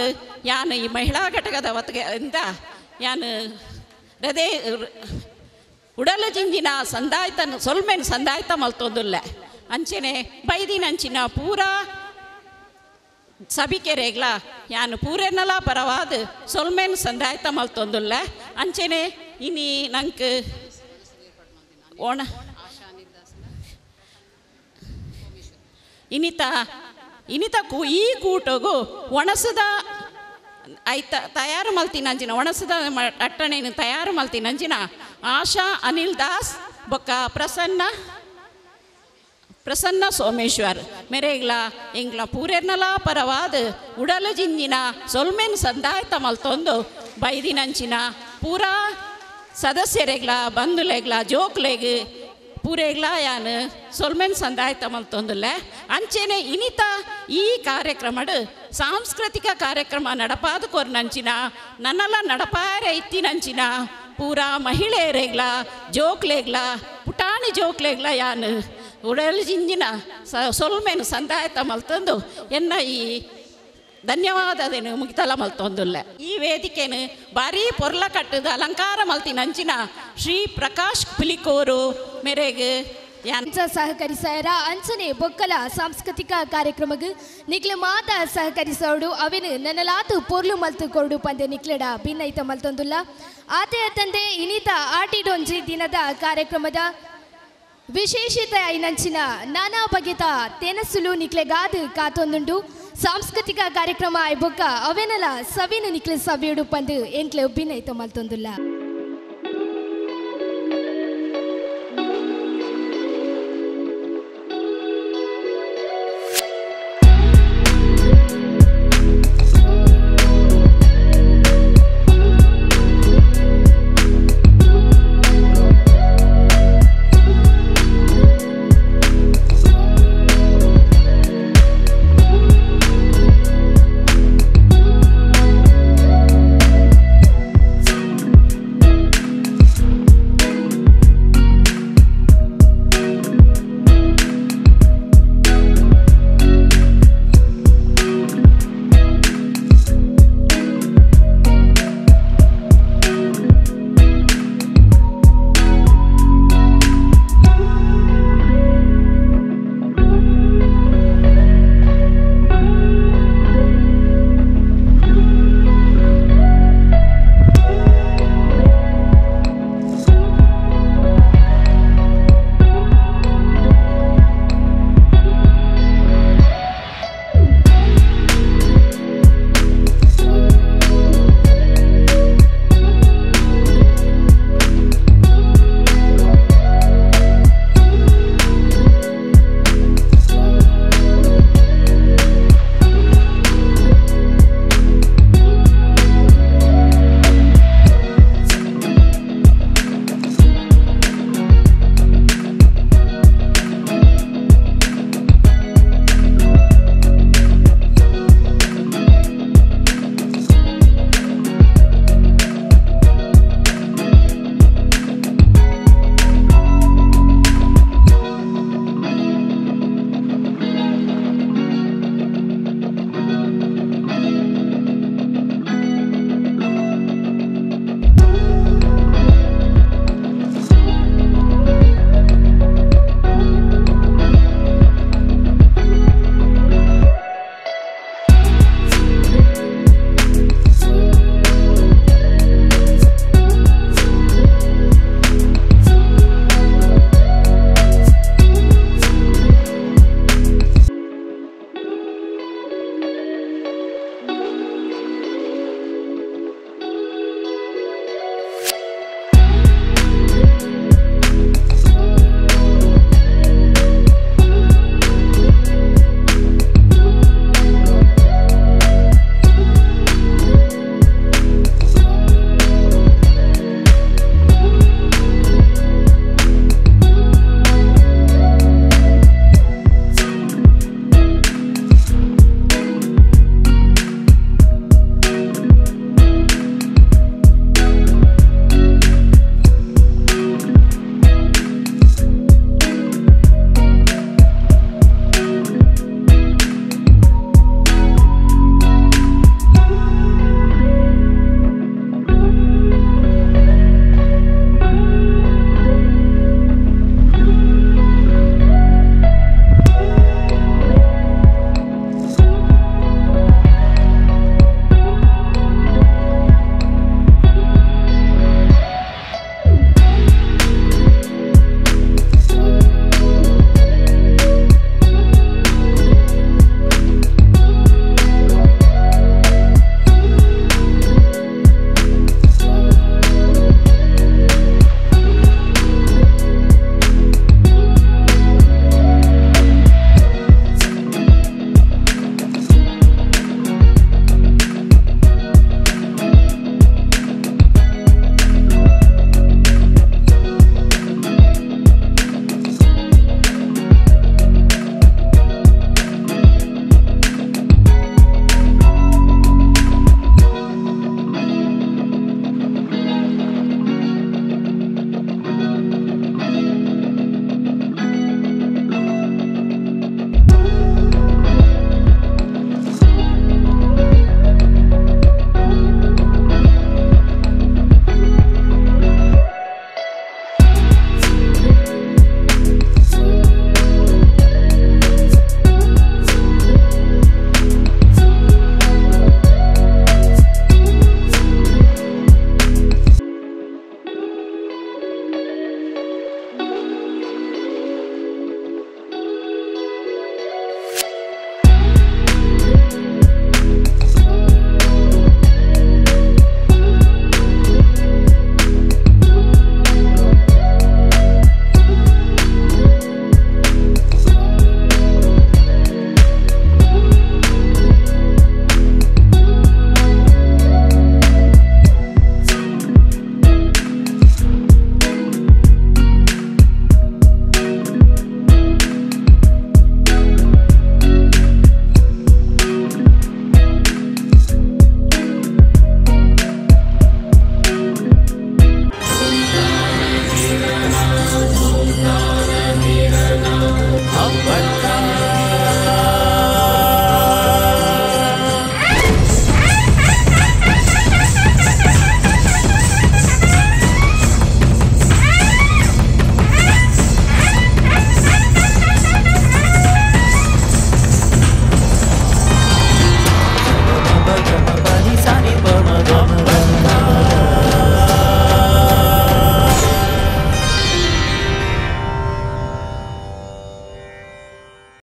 ಯಾನು ಈ ಮಹಿಳಾ ಘಟಕದ ಒತ್ತಿಗೆಯಿಂದ ಯಾನು ಹೃದಯ ಉಡಲ ಜಿಂಜಿನ ಸಂದಾಯ್ತ ಸೊಲ್ಮೆನ್ ಸಂದಾಯ್ತ ಮಲ್ತೊಂದುಲ್ಲ ಅಂಚೆನೆ ಬೈದಿ ನಂಚಿನ ಸಭಿಕೆರೆಗ್ಲ ಯಾನು ಪೂರೆನಲ ಪರವಾದ ಸೊಲ್ಮೇನ್ ಸಂದಾಯ್ತ ಮಲ್ತೊಂದುಲ್ಲ ಅಂಚೆನೆ ಇನಿ ನಂಕ ಓಣ ಇನಿತ ಇನಿತ ಕೂ ಈ ಕೂಟಗು ಒಣಸದ ಐತ ತಯಾರು ಮಲ್ತಿನಂಜಿನ ಒಣಸದ ಅಟ್ಟಣೆಯನ್ನು ತಯಾರು ಮಲ್ತಿನಂಜಿನ ಆಶಾ ಅನಿಲ್ ದಾಸ್ ಬೊಕ್ಕ ಪ್ರಸನ್ನ ಪ್ರಸನ್ನ ಸೋಮೇಶ್ವರ್ ಮೆರೆಗ್ಲ ಎಂಗ್ಲ ಪೂರೆರ್ನಲ ಪರವಾದ ಉಡಲಜಿಂಜಿನ ಸೊಲ್ಮೆನ್ ಸಂದಾಯತ ಮಲ್ತೊಂದು ಬೈದಿನಂಚಿನ ಪೂರಾ ಸದಸ್ಯರೆಗ್ಲ ಬಂಧುಲೆಗ್ಲ ಜೋಕ್ಲೆಗ್ ಪೂರೆಗ್ಲ ಯಾನು ಸೊಲ್ಮೆನ್ ಸಂದಾಯತ ಮಲ್ತೊಂದುಲ್ಲೆ ಅಂಚೆನೆ ಇನಿತ ಈ ಕಾರ್ಯಕ್ರಮಡ್ ಸಾಂಸ್ಕೃತಿಕ ಕಾರ್ಯಕ್ರಮ ನಡಪಾದ ಕೊರ್ನಂಚಿನ ನನ್ನಲ ನಡಪಾರೆ ಇತ್ತಿನಂಚಿನ ಪೂರಾ ಮಹಿಳೆಯರೆಗ್ಲ ಜೋಕ್ಲೆಗ್ಲ ಪುಟಾಣಿ ಜೋಕ್ಲೆಗ್ಲ ಯಾನು ಜಿಂಜಿನ ಸ ಸೊಲ್ಮೇನು ಸಂದಾಯತ ಮಲ್ತಂದು ಎನ್ನ ಈ ಧನ್ಯವಾದದೇನು ಮುಗಿತಲ ಮಲ್ತೊಂದುಲ್ಲ ಈ ವೇದಿಕೆನು ಬಾರಿ ಪೊರ್ಲ ಕಟ್ಟದ ಅಲಂಕಾರ ಮಲ್ತಿ ಅಂಚಿನ ಶ್ರೀ ಪ್ರಕಾಶ್ ಪಿಲಿಕೋರು ಮೇರೆಗೆ ಅಂಚ ಸಹಕರಿಸಾಯರ ಅಂಚನೆ ಬೊಕ್ಕಲ ಸಾಂಸ್ಕೃತಿಕ ಕಾರ್ಯಕ್ರಮಗ ನಿಕ್ಲೆ ಮಾತ ಸಹಕರಿಸೋಡು ಅವಿನ ನೆನಲಾತು ಪೊರ್ಲು ಮಲ್ತು ಕೊಡು ಪಂದೆ ನಿಕ್ಲಡ ಭಿನ್ನೈತ ಮಲ್ತೊಂದುಲ್ಲ ಆತೆಯ ತಂದೆ ಇನಿತ ಆಟಿಡೊಂಜಿ ದಿನದ ಕಾರ್ಯಕ್ರಮದ ವಿಶೇಷಿತ ಐನಂಚಿನ ನಾನಾ ಬಗೆತ ನಿಕ್ಲೆ ನಿಕ್ಲೆಗಾದು ಕಾತೊಂದುಂಡು ಸಾಂಸ್ಕೃತಿಕ ಕಾರ್ಯಕ್ರಮ ಐಬೊಕ್ಕ ಅವೆನಲ ಸವಿನ ನಿಕ್ಲೆ ಸವಿಯುಡು ಪಂದು ಎಂಕ್ಲೆ ಒಬ್ಬಿನ ಮಲ್ತೊಂದುಲ್ಲ